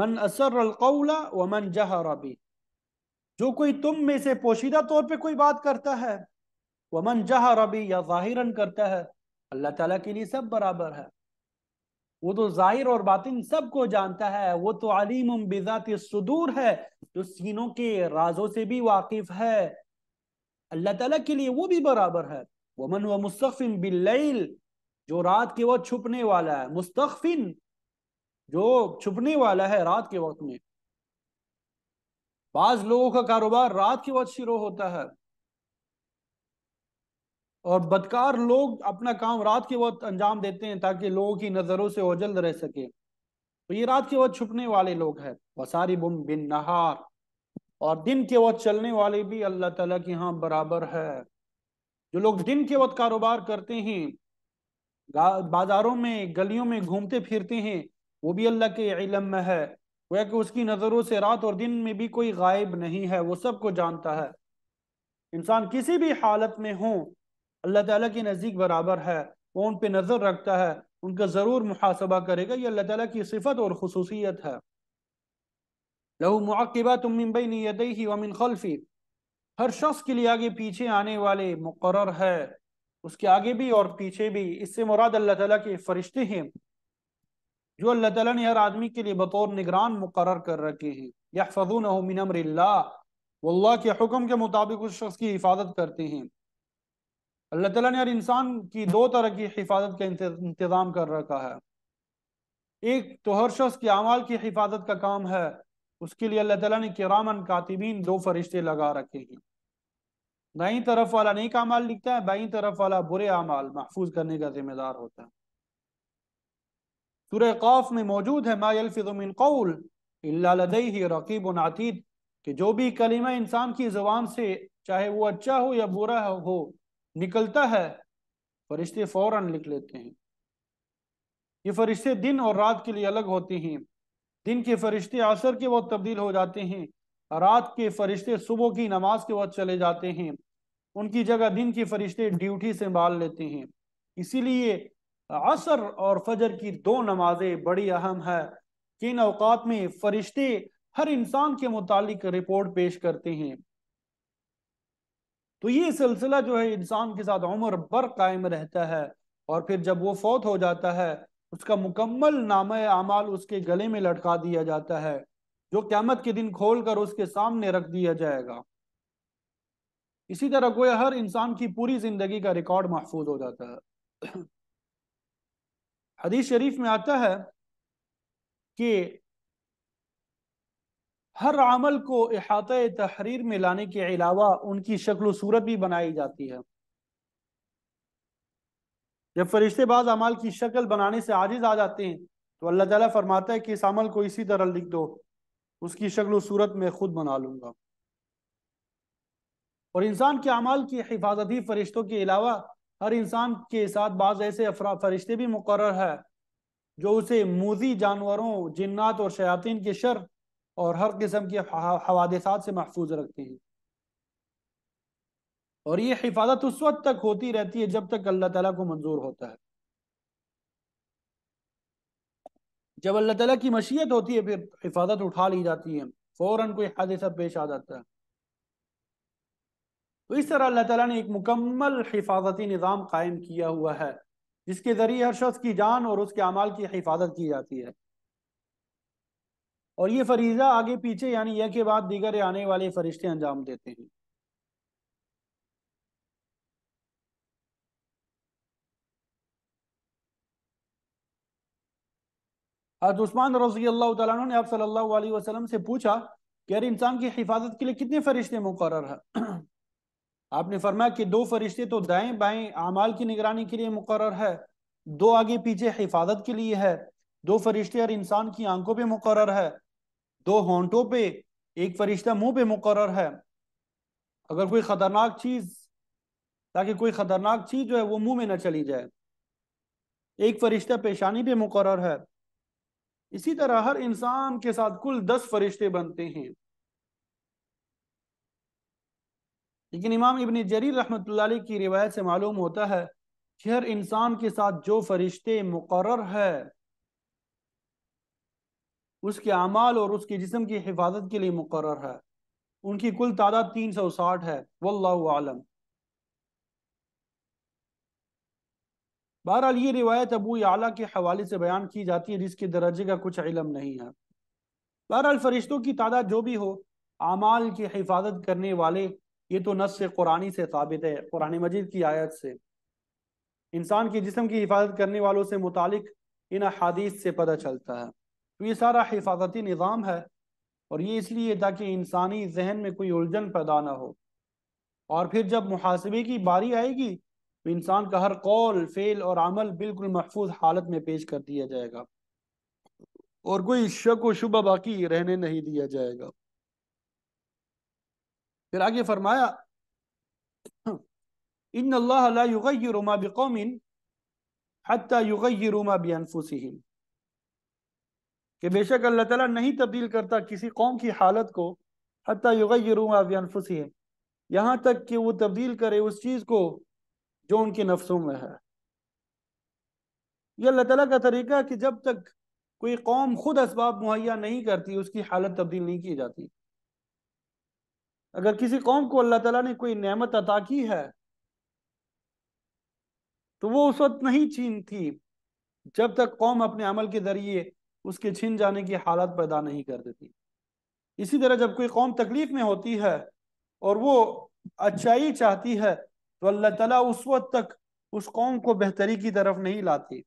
من اثر القول ومن جہر جہ جو کوئی تم میں سے پوشیدہ طور پہ کوئی بات کرتا ہے ومن جہر ربی یا ظاہراً کرتا ہے اللہ تعالیٰ کے لیے سب برابر ہے وہ تو ظاہر اور باطن سب کو جانتا ہے وہ تو علیم بذات صدور ہے جو سینوں کے رازوں سے بھی واقف ہے اللہ تعالیٰ کے لیے وہ بھی برابر ہے ومن و مستخفن بل جو رات کے وقت چھپنے والا ہے مستخفن جو چھپنے والا ہے رات کے وقت میں بعض لوگوں کا کاروبار رات کے وقت شروع ہوتا ہے اور بدکار لوگ اپنا کام رات کے وقت انجام دیتے ہیں تاکہ لوگوں کی نظروں سے اوجل رہ سکے تو یہ رات کے وقت چھپنے والے لوگ ہیں وساری بم بن نہار اور دن کے وقت چلنے والے بھی اللہ تعالیٰ کے ہاں برابر ہے جو لوگ دن کے وقت کاروبار کرتے ہیں بازاروں میں گلیوں میں گھومتے پھرتے ہیں وہ بھی اللہ کے علم میں ہے وہ کہ اس کی نظروں سے رات اور دن میں بھی کوئی غائب نہیں ہے وہ سب کو جانتا ہے انسان کسی بھی حالت میں ہوں اللہ تعالیٰ کے نزدیک برابر ہے وہ ان پہ نظر رکھتا ہے ان کا ضرور محاسبہ کرے گا یہ اللہ تعالیٰ کی صفت اور خصوصیت ہے لہو ومن خلفی ہر شخص کے لیے آگے پیچھے آنے والے مقرر ہے اس کے آگے بھی اور پیچھے بھی اس سے مراد اللہ تعالیٰ کے فرشتے ہیں جو اللہ تعالیٰ نے ہر آدمی کے لیے بطور نگران مقرر کر رکھے ہیں یحفظونہ من امر اللہ واللہ کے حکم کے مطابق اس شخص کی حفاظت کرتے ہیں اللہ تعالیٰ نے ہر انسان کی دو طرح کی حفاظت کا انتظام کر رکھا ہے ایک تو ہر شخص کی حفاظت کا کام ہے اس کے لیے اللہ تعالیٰ نے کاتبین دو فرشتے لگا رکھے ہیں بائیں طرف والا نیک اعمال لکھتا ہے بائیں طرف والا برے اعمال محفوظ کرنے کا ذمہ دار ہوتا ہے سورہ قاف میں موجود ہے ما الفظ اللہ یہ رقیب و نعتیت کہ جو بھی کلمہ انسان کی زبان سے چاہے وہ اچھا ہو یا برا ہو نکلتا ہے فرشتے فوراً لکھ لیتے ہیں یہ فرشتے دن اور رات کے لیے الگ ہوتے ہیں دن کے فرشتے عصر کے وقت تبدیل ہو جاتے ہیں رات کے فرشتے صبح کی نماز کے وقت چلے جاتے ہیں ان کی جگہ دن کے فرشتے ڈیوٹی سے بھال لیتے ہیں اسی لیے عصر اور فجر کی دو نمازیں بڑی اہم ہے کہ ان اوقات میں فرشتے ہر انسان کے متعلق رپورٹ پیش کرتے ہیں تو یہ سلسلہ جو ہے انسان کے ساتھ عمر بر قائم رہتا ہے اور پھر جب وہ فوت ہو جاتا ہے اس کا مکمل نامہ اس کے گلے میں لٹکا دیا جاتا ہے جو قیامت کے دن کھول کر اس کے سامنے رکھ دیا جائے گا اسی طرح کوئی ہر انسان کی پوری زندگی کا ریکارڈ محفوظ ہو جاتا ہے حدیث شریف میں آتا ہے کہ ہر عمل کو احاطہ تحریر میں لانے کے علاوہ ان کی شکل و صورت بھی بنائی جاتی ہے جب فرشتے بعض عمل کی شکل بنانے سے عاجز آ جاتے ہیں تو اللہ تعالیٰ فرماتا ہے کہ اس عمل کو اسی طرح لکھ دو اس کی شکل و صورت میں خود بنا لوں گا اور انسان کے اعمال کی حفاظتی فرشتوں کے علاوہ ہر انسان کے ساتھ بعض ایسے فرشتے بھی مقرر ہے جو اسے موزی جانوروں جنات اور شیاطین کے شر اور ہر قسم کے حوادثات سے محفوظ رکھتے ہیں اور یہ حفاظت اس وقت تک ہوتی رہتی ہے جب تک اللہ تعالیٰ کو منظور ہوتا ہے جب اللہ تعالیٰ کی مشیت ہوتی ہے پھر حفاظت اٹھا لی جاتی ہے فوراً کوئی حادثہ پیش آ جاتا ہے تو اس طرح اللہ تعالیٰ نے ایک مکمل حفاظتی نظام قائم کیا ہوا ہے جس کے ذریعے ہر شخص کی جان اور اس کے عمال کی حفاظت کی جاتی ہے اور یہ فریضہ آگے پیچھے یعنی یہ کے بعد دیگر آنے والے فرشتے انجام دیتے ہیں حضرت عثمان رضی اللہ تعالیٰ نے آپ صلی اللہ علیہ وسلم سے پوچھا کہ ہر انسان کی حفاظت کے لیے کتنے فرشتے مقرر ہیں آپ نے فرمایا کہ دو فرشتے تو دائیں بائیں اعمال کی نگرانی کے لیے مقرر ہے دو آگے پیچھے حفاظت کے لیے ہے دو فرشتے ہر انسان کی آنکھوں پہ مقرر ہے دو ہونٹوں پہ ایک فرشتہ منہ پہ مقرر ہے اگر کوئی خطرناک چیز تاکہ کوئی خطرناک چیز جو ہے وہ منہ میں نہ چلی جائے ایک فرشتہ پیشانی پہ مقرر ہے اسی طرح ہر انسان کے ساتھ کل دس فرشتے بنتے ہیں لیکن امام ابن جریر رحمت اللہ علیہ کی روایت سے معلوم ہوتا ہے کہ ہر انسان کے ساتھ جو فرشتے مقرر ہے اس کے اعمال اور اس کے جسم کی حفاظت کے لیے مقرر ہے ان کی کل تعداد تین سو ساٹھ ہے واللہ عالم بہرحال یہ روایت ابو اعلیٰ کے حوالے سے بیان کی جاتی ہے جس کے درجے کا کچھ علم نہیں ہے بہرحال فرشتوں کی تعداد جو بھی ہو اعمال کی حفاظت کرنے والے یہ تو نص قرآنی سے ثابت ہے قرآن مجید کی آیت سے انسان کے جسم کی حفاظت کرنے والوں سے متعلق ان احادیث سے پتہ چلتا ہے تو یہ سارا حفاظتی نظام ہے اور یہ اس لیے تاکہ انسانی ذہن میں کوئی الجھن پیدا نہ ہو اور پھر جب محاسبے کی باری آئے گی تو انسان کا ہر قول فیل اور عمل بالکل محفوظ حالت میں پیش کر دیا جائے گا اور کوئی شک و شبہ باقی رہنے نہیں دیا جائے گا پھر آگے فرمایا ان اللہ لا ما بقوم حتی یغیر ما بینفسہم کہ بے شک اللہ تعالیٰ نہیں تبدیل کرتا کسی قوم کی حالت کو حتیٰ روحان انفسی ہے یہاں تک کہ وہ تبدیل کرے اس چیز کو جو ان کے نفسوں میں ہے یہ اللہ تعالیٰ کا طریقہ کہ جب تک کوئی قوم خود اسباب مہیا نہیں کرتی اس کی حالت تبدیل نہیں کی جاتی اگر کسی قوم کو اللہ تعالیٰ نے کوئی نعمت عطا کی ہے تو وہ اس وقت نہیں چھینتی جب تک قوم اپنے عمل کے ذریعے اس کے چھن جانے کی حالت پیدا نہیں کر دیتی اسی طرح جب کوئی قوم تکلیف میں ہوتی ہے اور وہ اچھائی چاہتی ہے تو اللہ تعالیٰ اس وقت تک اس قوم کو بہتری کی طرف نہیں لاتی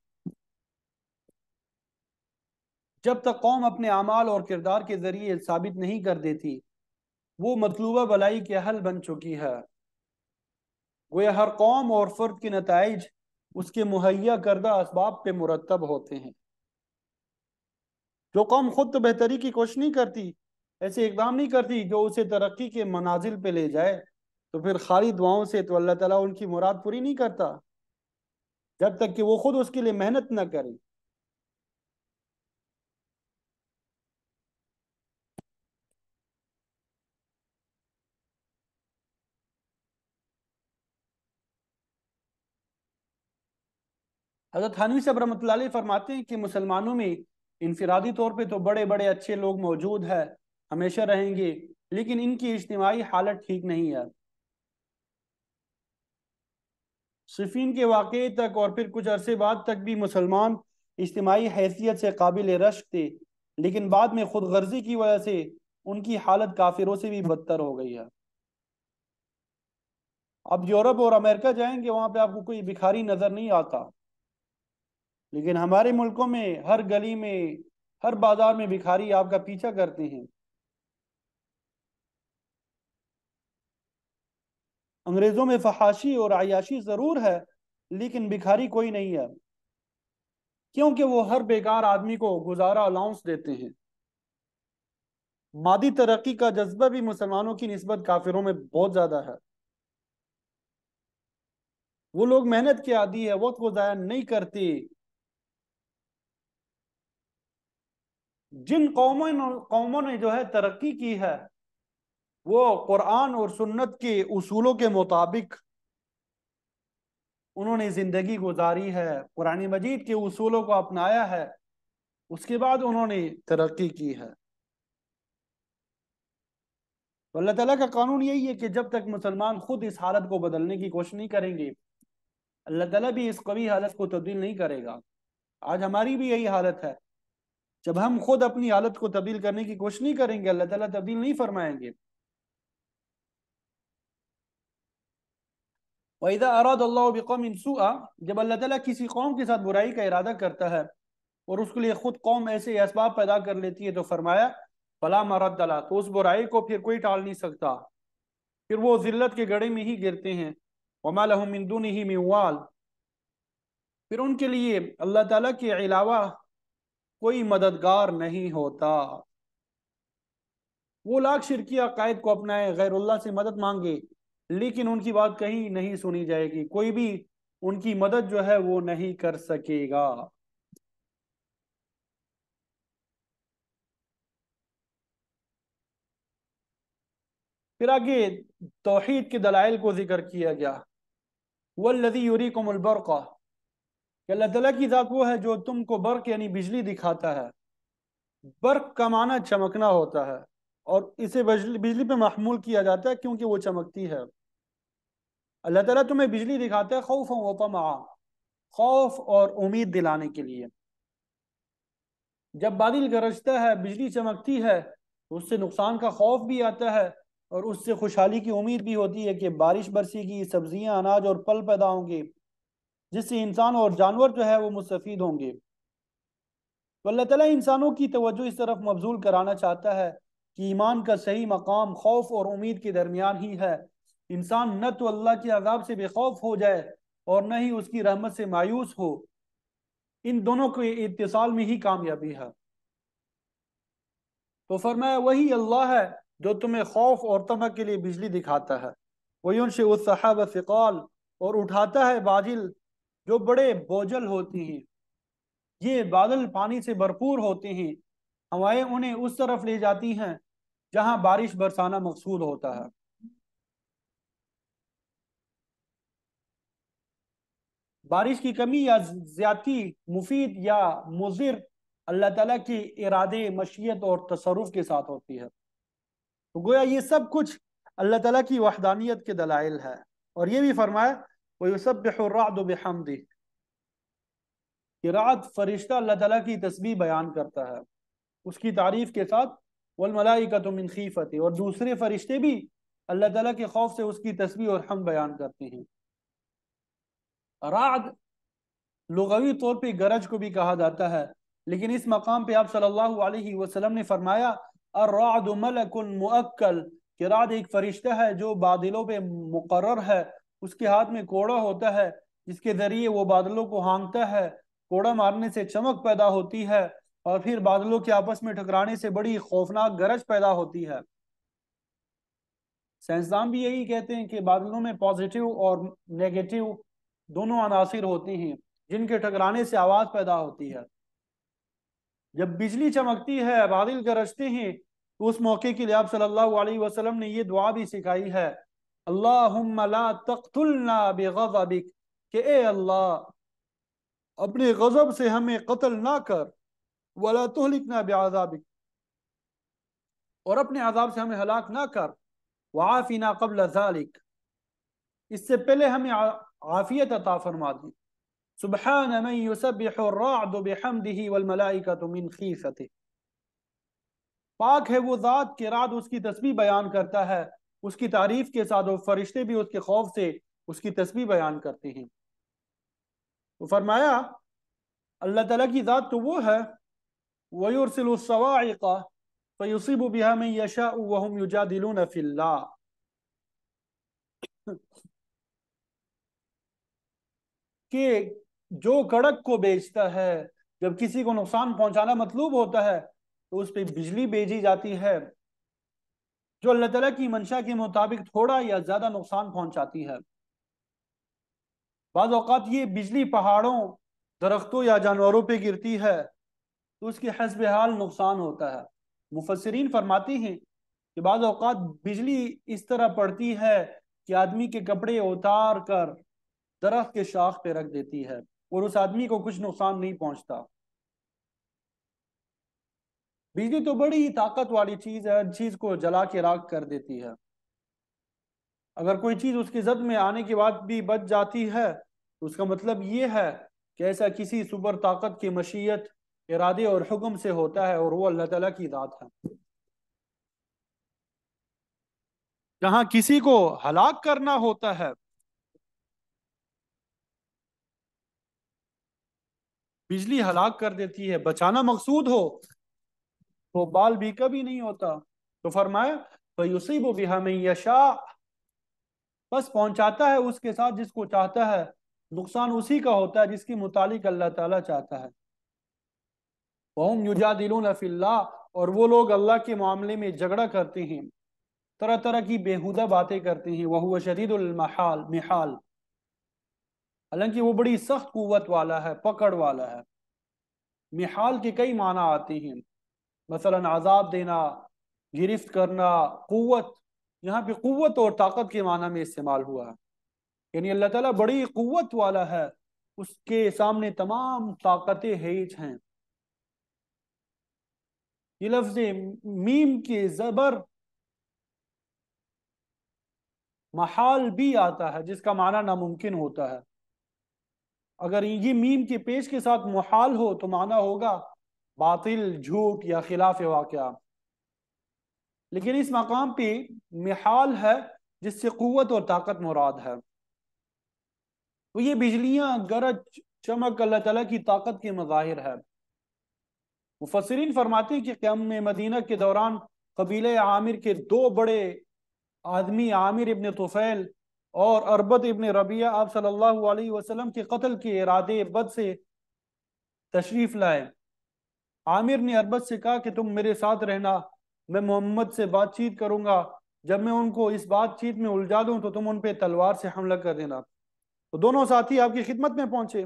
جب تک قوم اپنے اعمال اور کردار کے ذریعے ثابت نہیں کر دیتی وہ مطلوبہ بلائی کے حل بن چکی ہے گویا ہر قوم اور فرد کے نتائج اس کے مہیا کردہ اسباب پہ مرتب ہوتے ہیں جو قوم خود تو بہتری کی کوشش نہیں کرتی ایسے اقدام نہیں کرتی جو اسے ترقی کے منازل پہ لے جائے تو پھر خالی دعاؤں سے تو اللہ تعالیٰ ان کی مراد پوری نہیں کرتا جب تک کہ وہ خود اس کے لیے محنت نہ کرے حضرت حانوی صاحب رحمۃ اللہ علیہ فرماتے ہیں کہ مسلمانوں میں انفرادی طور پہ تو بڑے بڑے اچھے لوگ موجود ہیں ہمیشہ رہیں گے لیکن ان کی اجتماعی حالت ٹھیک نہیں ہے صفین کے واقعے تک اور پھر کچھ عرصے بعد تک بھی مسلمان اجتماعی حیثیت سے قابل رشک تھے لیکن بعد میں خود غرضی کی وجہ سے ان کی حالت کافروں سے بھی بدتر ہو گئی ہے اب یورپ اور امریکہ جائیں گے وہاں پہ آپ کو کوئی بکھاری نظر نہیں آتا لیکن ہمارے ملکوں میں ہر گلی میں ہر بازار میں بھکھاری آپ کا پیچھا کرتے ہیں انگریزوں میں فحاشی اور عیاشی ضرور ہے لیکن بکھاری کوئی نہیں ہے کیونکہ وہ ہر بیکار آدمی کو گزارا الاؤنس دیتے ہیں مادی ترقی کا جذبہ بھی مسلمانوں کی نسبت کافروں میں بہت زیادہ ہے وہ لوگ محنت کے عادی ہے وقت کو ضائع نہیں کرتے جن قوموں قوموں نے جو ہے ترقی کی ہے وہ قرآن اور سنت کے اصولوں کے مطابق انہوں نے زندگی گزاری ہے قرآن مجید کے اصولوں کو اپنایا ہے اس کے بعد انہوں نے ترقی کی ہے تو اللہ تعالیٰ کا قانون یہی ہے کہ جب تک مسلمان خود اس حالت کو بدلنے کی کوشش نہیں کریں گے اللہ تعالیٰ بھی اس قوی حالت کو تبدیل نہیں کرے گا آج ہماری بھی یہی حالت ہے جب ہم خود اپنی حالت کو تبدیل کرنے کی کوشش نہیں کریں گے اللہ تعالیٰ تبدیل نہیں فرمائیں گے وَإِذَا أَرَادَ اللَّهُ جب اللہ تعالیٰ کسی قوم کے ساتھ برائی کا ارادہ کرتا ہے اور اس کے لیے خود قوم ایسے اسباب پیدا کر لیتی ہے تو فرمایا مرد اللہ تو اس برائی کو پھر کوئی ٹال نہیں سکتا پھر وہ ذلت کے گڑے میں ہی گرتے ہیں وَمَا مِن دُونِهِ پھر ان کے لیے اللہ تعالیٰ کے علاوہ کوئی مددگار نہیں ہوتا وہ لاکھ شرکیہ قائد کو اپنا غیر اللہ سے مدد مانگے لیکن ان کی بات کہیں نہیں سنی جائے گی کوئی بھی ان کی مدد جو ہے وہ نہیں کر سکے گا پھر آگے توحید کے دلائل کو ذکر کیا گیا ولزی یوری کو کہ اللہ تعالیٰ کی ذات وہ ہے جو تم کو برق یعنی بجلی دکھاتا ہے برق کا معنی چمکنا ہوتا ہے اور اسے بجلی پہ محمول کیا جاتا ہے کیونکہ وہ چمکتی ہے اللہ تعالیٰ تمہیں بجلی دکھاتا ہے خوف و خوف اور امید دلانے کے لیے جب بادل گرجتا ہے بجلی چمکتی ہے اس سے نقصان کا خوف بھی آتا ہے اور اس سے خوشحالی کی امید بھی ہوتی ہے کہ بارش برسی گی سبزیاں اناج اور پل پیدا ہوں گے جس سے انسان اور جانور جو ہے وہ مستفید ہوں گے تو اللہ تعالیٰ انسانوں کی توجہ اس طرف مبزول کرانا چاہتا ہے کہ ایمان کا صحیح مقام خوف اور امید کے درمیان ہی ہے انسان نہ تو اللہ کے عذاب سے بے خوف ہو جائے اور نہ ہی اس کی رحمت سے مایوس ہو ان دونوں کے اتصال میں ہی کامیابی ہے تو فرمایا وہی اللہ ہے جو تمہیں خوف اور تمہ کے لیے بجلی دکھاتا ہے وہی ان سے اور اٹھاتا ہے باجل جو بڑے بوجل ہوتے ہیں یہ بادل پانی سے بھرپور ہوتے ہیں ہوائیں انہیں اس طرف لے جاتی ہیں جہاں بارش برسانہ مقصود ہوتا ہے بارش کی کمی یا زیادتی مفید یا مضر اللہ تعالیٰ کے ارادے مشیت اور تصرف کے ساتھ ہوتی ہے تو گویا یہ سب کچھ اللہ تعالیٰ کی وحدانیت کے دلائل ہے اور یہ بھی فرمایا ویسبح الرعد بحمدی کہ رعد فرشتہ اللہ تعالیٰ کی تسبیح بیان کرتا ہے اس کی تعریف کے ساتھ والملائکت من خیفتی اور دوسرے فرشتے بھی اللہ تعالیٰ کے خوف سے اس کی تسبیح اور حمد بیان کرتے ہیں رعد لغوی طور پہ گرج کو بھی کہا جاتا ہے لیکن اس مقام پہ آپ صلی اللہ علیہ وسلم نے فرمایا الرعد ملک مؤکل کہ رعد ایک فرشتہ ہے جو بادلوں پہ مقرر ہے اس کے ہاتھ میں کوڑا ہوتا ہے جس کے ذریعے وہ بادلوں کو ہانگتا ہے کوڑا مارنے سے چمک پیدا ہوتی ہے اور پھر بادلوں کے آپس میں ٹھکرانے سے بڑی خوفناک گرج پیدا ہوتی ہے سائنسدان بھی یہی کہتے ہیں کہ بادلوں میں پازیٹیو اور نیگیٹیو دونوں عناصر ہوتے ہیں جن کے ٹھکرانے سے آواز پیدا ہوتی ہے جب بجلی چمکتی ہے بادل گرجتے ہیں تو اس موقع کے لیے آپ صلی اللہ علیہ وسلم نے یہ دعا بھی سکھائی ہے اللہم لا تقتلنا بغضبک کہ اے اللہ اپنے غضب سے ہمیں قتل نہ کر ولا تہلکنا بعذابک اور اپنے عذاب سے ہمیں ہلاک نہ کر وعافینا قبل ذالک اس سے پہلے ہمیں عافیت عطا فرما دی سبحان من یسبح الرعد بحمده والملائکت من خیفته پاک ہے وہ ذات کے رعد اس کی تسبیح بیان کرتا ہے اس کی تعریف کے ساتھ وہ فرشتے بھی اس کے خوف سے اس کی تسبیح بیان کرتے ہیں تو فرمایا اللہ تعالیٰ کی ذات تو وہ ہے وَيُرْسِلُ السَّوَاعِقَ فَيُصِيبُ بِهَا مِنْ يَشَاءُ وَهُمْ يُجَادِلُونَ فِي اللَّهِ کہ جو کڑک کو بیچتا ہے جب کسی کو نقصان پہنچانا مطلوب ہوتا ہے تو اس پہ بجلی بیجی جاتی ہے جو اللہ تعالیٰ کی منشا کے مطابق تھوڑا یا زیادہ نقصان پہنچاتی ہے بعض اوقات یہ بجلی پہاڑوں درختوں یا جانوروں پہ گرتی ہے تو اس کی حسب حال نقصان ہوتا ہے مفسرین فرماتی ہیں کہ بعض اوقات بجلی اس طرح پڑتی ہے کہ آدمی کے کپڑے اتار کر درخت کے شاخ پہ رکھ دیتی ہے اور اس آدمی کو کچھ نقصان نہیں پہنچتا بجلی تو بڑی ہی طاقت والی چیز ہے چیز کو جلا کے راک کر دیتی ہے اگر کوئی چیز اس زد میں آنے کے بعد بھی بچ جاتی ہے تو اس کا مطلب یہ ہے کہ ایسا کسی طاقت مشیت ارادے اور حکم سے ہوتا ہے اور وہ اللہ تعالیٰ کی ذات ہے جہاں کسی کو ہلاک کرنا ہوتا ہے بجلی ہلاک کر دیتی ہے بچانا مقصود ہو وہ بال بھی کبھی نہیں ہوتا تو فرمایا فَيُصِبُ بِهَا مَنْ يَشَاءَ بس پہنچاتا ہے اس کے ساتھ جس کو چاہتا ہے نقصان اسی کا ہوتا ہے جس کی متعلق اللہ تعالیٰ چاہتا ہے وَهُمْ يُجَادِلُونَ فِي اللَّهِ اور وہ لوگ اللہ کے معاملے میں جگڑا کرتے ہیں طرح طرح کی بےہودہ باتیں کرتے ہیں وَهُوَ شَدِيدُ الْمِحَالِ حالانکہ وہ بڑی سخت قوت والا ہے پکڑ والا ہے محال کے کئی معنی آتے ہیں مثلا عذاب دینا گرفت کرنا قوت یہاں پہ قوت اور طاقت کے معنی میں استعمال ہوا ہے یعنی اللہ تعالیٰ بڑی قوت والا ہے اس کے سامنے تمام طاقت ہیج ہیں یہ لفظ میم کے زبر محال بھی آتا ہے جس کا معنی ناممکن ہوتا ہے اگر یہ میم کے پیش کے ساتھ محال ہو تو معنی ہوگا باطل جھوٹ یا خلاف واقعہ لیکن اس مقام پہ محال ہے جس سے قوت اور طاقت مراد ہے تو یہ بجلیاں گرج چمک اللہ تعالیٰ کی طاقت کے مظاہر ہے مفسرین فرماتے ہیں کہ قیام مدینہ کے دوران قبیلہ عامر کے دو بڑے آدمی عامر ابن طفیل اور اربت ابن ربیہ آپ صلی اللہ علیہ وسلم کے قتل کے ارادے بد سے تشریف لائے عامر نے اربت سے کہا کہ تم میرے ساتھ رہنا میں محمد سے بات چیت کروں گا جب میں ان کو اس بات چیت میں الجھا دوں تو تم ان پہ تلوار سے حملہ کر دینا تو دونوں ساتھی آپ کی خدمت میں پہنچے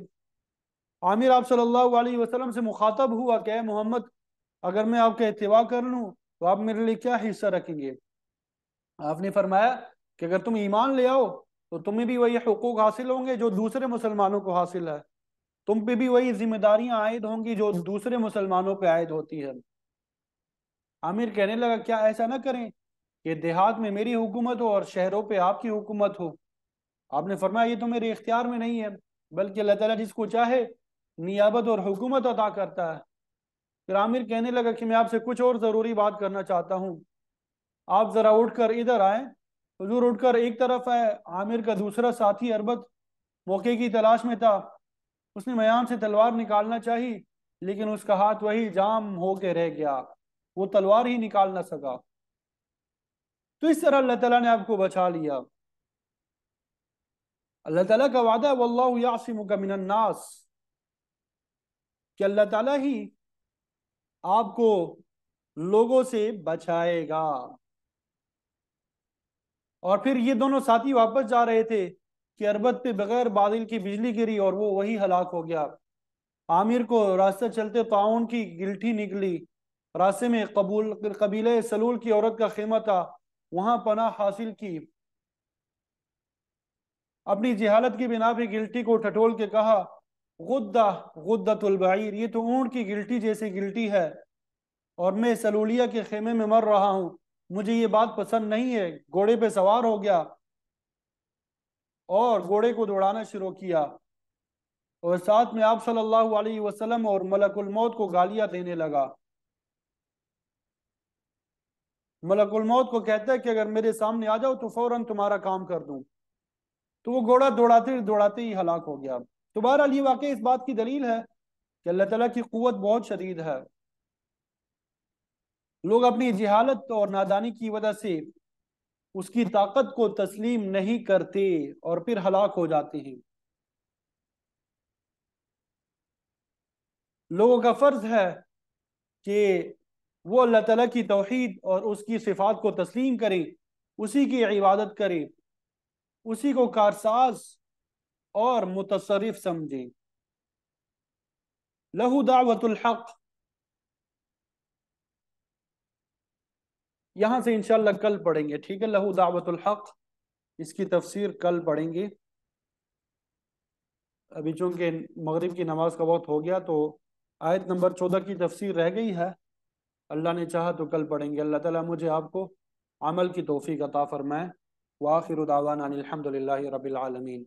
عامر آپ صلی اللہ علیہ وسلم سے مخاطب ہوا کہ اے محمد اگر میں آپ کا اتباع کر لوں تو آپ میرے لیے کیا حصہ رکھیں گے آپ نے فرمایا کہ اگر تم ایمان لے آؤ تو تمہیں بھی وہی حقوق حاصل ہوں گے جو دوسرے مسلمانوں کو حاصل ہے تم پہ بھی وہی ذمہ داریاں عائد ہوں گی جو دوسرے مسلمانوں پہ عائد ہوتی ہے عامر کہنے لگا کیا ایسا نہ کریں کہ دیہات میں میری حکومت ہو اور شہروں پہ آپ کی حکومت ہو آپ نے فرمایا یہ تو میرے اختیار میں نہیں ہے بلکہ اللہ تعالیٰ جس کو چاہے نیابت اور حکومت عطا کرتا ہے پھر عامر کہنے لگا کہ میں آپ سے کچھ اور ضروری بات کرنا چاہتا ہوں آپ ذرا اٹھ کر ادھر آئیں حضور اٹھ کر ایک طرف ہے عامر کا دوسرا ساتھی اربت موقع کی تلاش میں تھا اس نے میان سے تلوار نکالنا چاہی لیکن اس کا ہاتھ وہی جام ہو کے رہ گیا وہ تلوار ہی نکال نہ سکا تو اس طرح اللہ تعالیٰ نے آپ کو بچا لیا اللہ تعالیٰ کا وعدہ واللہ یعصمک من الناس کہ اللہ تعالیٰ ہی آپ کو لوگوں سے بچائے گا اور پھر یہ دونوں ساتھی واپس جا رہے تھے کہ اربت پہ بغیر بادل کی بجلی گری اور وہ وہی ہلاک ہو گیا عامر کو راستہ چلتے تعاون کی گلٹھی نکلی راستے میں قبول قبیلہ سلول کی عورت کا خیمہ تھا وہاں پناہ حاصل کی اپنی جہالت کی بنا پہ گلٹی کو ٹٹول کے کہا غدہ غدت البعیر یہ تو اونٹ کی گلٹی جیسی گلٹی ہے اور میں سلولیا کے خیمے میں مر رہا ہوں مجھے یہ بات پسند نہیں ہے گھوڑے پہ سوار ہو گیا اور گھوڑے کو دوڑانا شروع کیا اور ساتھ میں آپ صلی اللہ علیہ وسلم اور ملک الموت کو گالیاں دینے لگا ملک الموت کو کہتا ہے کہ اگر میرے سامنے آ جاؤ تو فوراً تمہارا کام کر دوں تو وہ گھوڑا دوڑاتے دوڑاتے ہی ہلاک ہو گیا تو بہرحال یہ واقعہ اس بات کی دلیل ہے کہ اللہ تعالیٰ کی قوت بہت شدید ہے لوگ اپنی جہالت اور نادانی کی وجہ سے اس کی طاقت کو تسلیم نہیں کرتے اور پھر ہلاک ہو جاتے ہیں لوگوں کا فرض ہے کہ وہ اللہ تعالیٰ کی توحید اور اس کی صفات کو تسلیم کریں اسی کی عبادت کریں اسی کو کارساز اور متصرف سمجھیں لہو دعوت الحق یہاں سے انشاءاللہ کل پڑھیں گے ٹھیک ہے لہو دعوت الحق اس کی تفسیر کل پڑھیں گے ابھی چونکہ مغرب کی نماز کا وقت ہو گیا تو آیت نمبر چودہ کی تفسیر رہ گئی ہے اللہ نے چاہا تو کل پڑھیں گے اللہ تعالیٰ مجھے آپ کو عمل کی توفیق عطا فرمائے واخر دعوانا الحمد للہ العالمین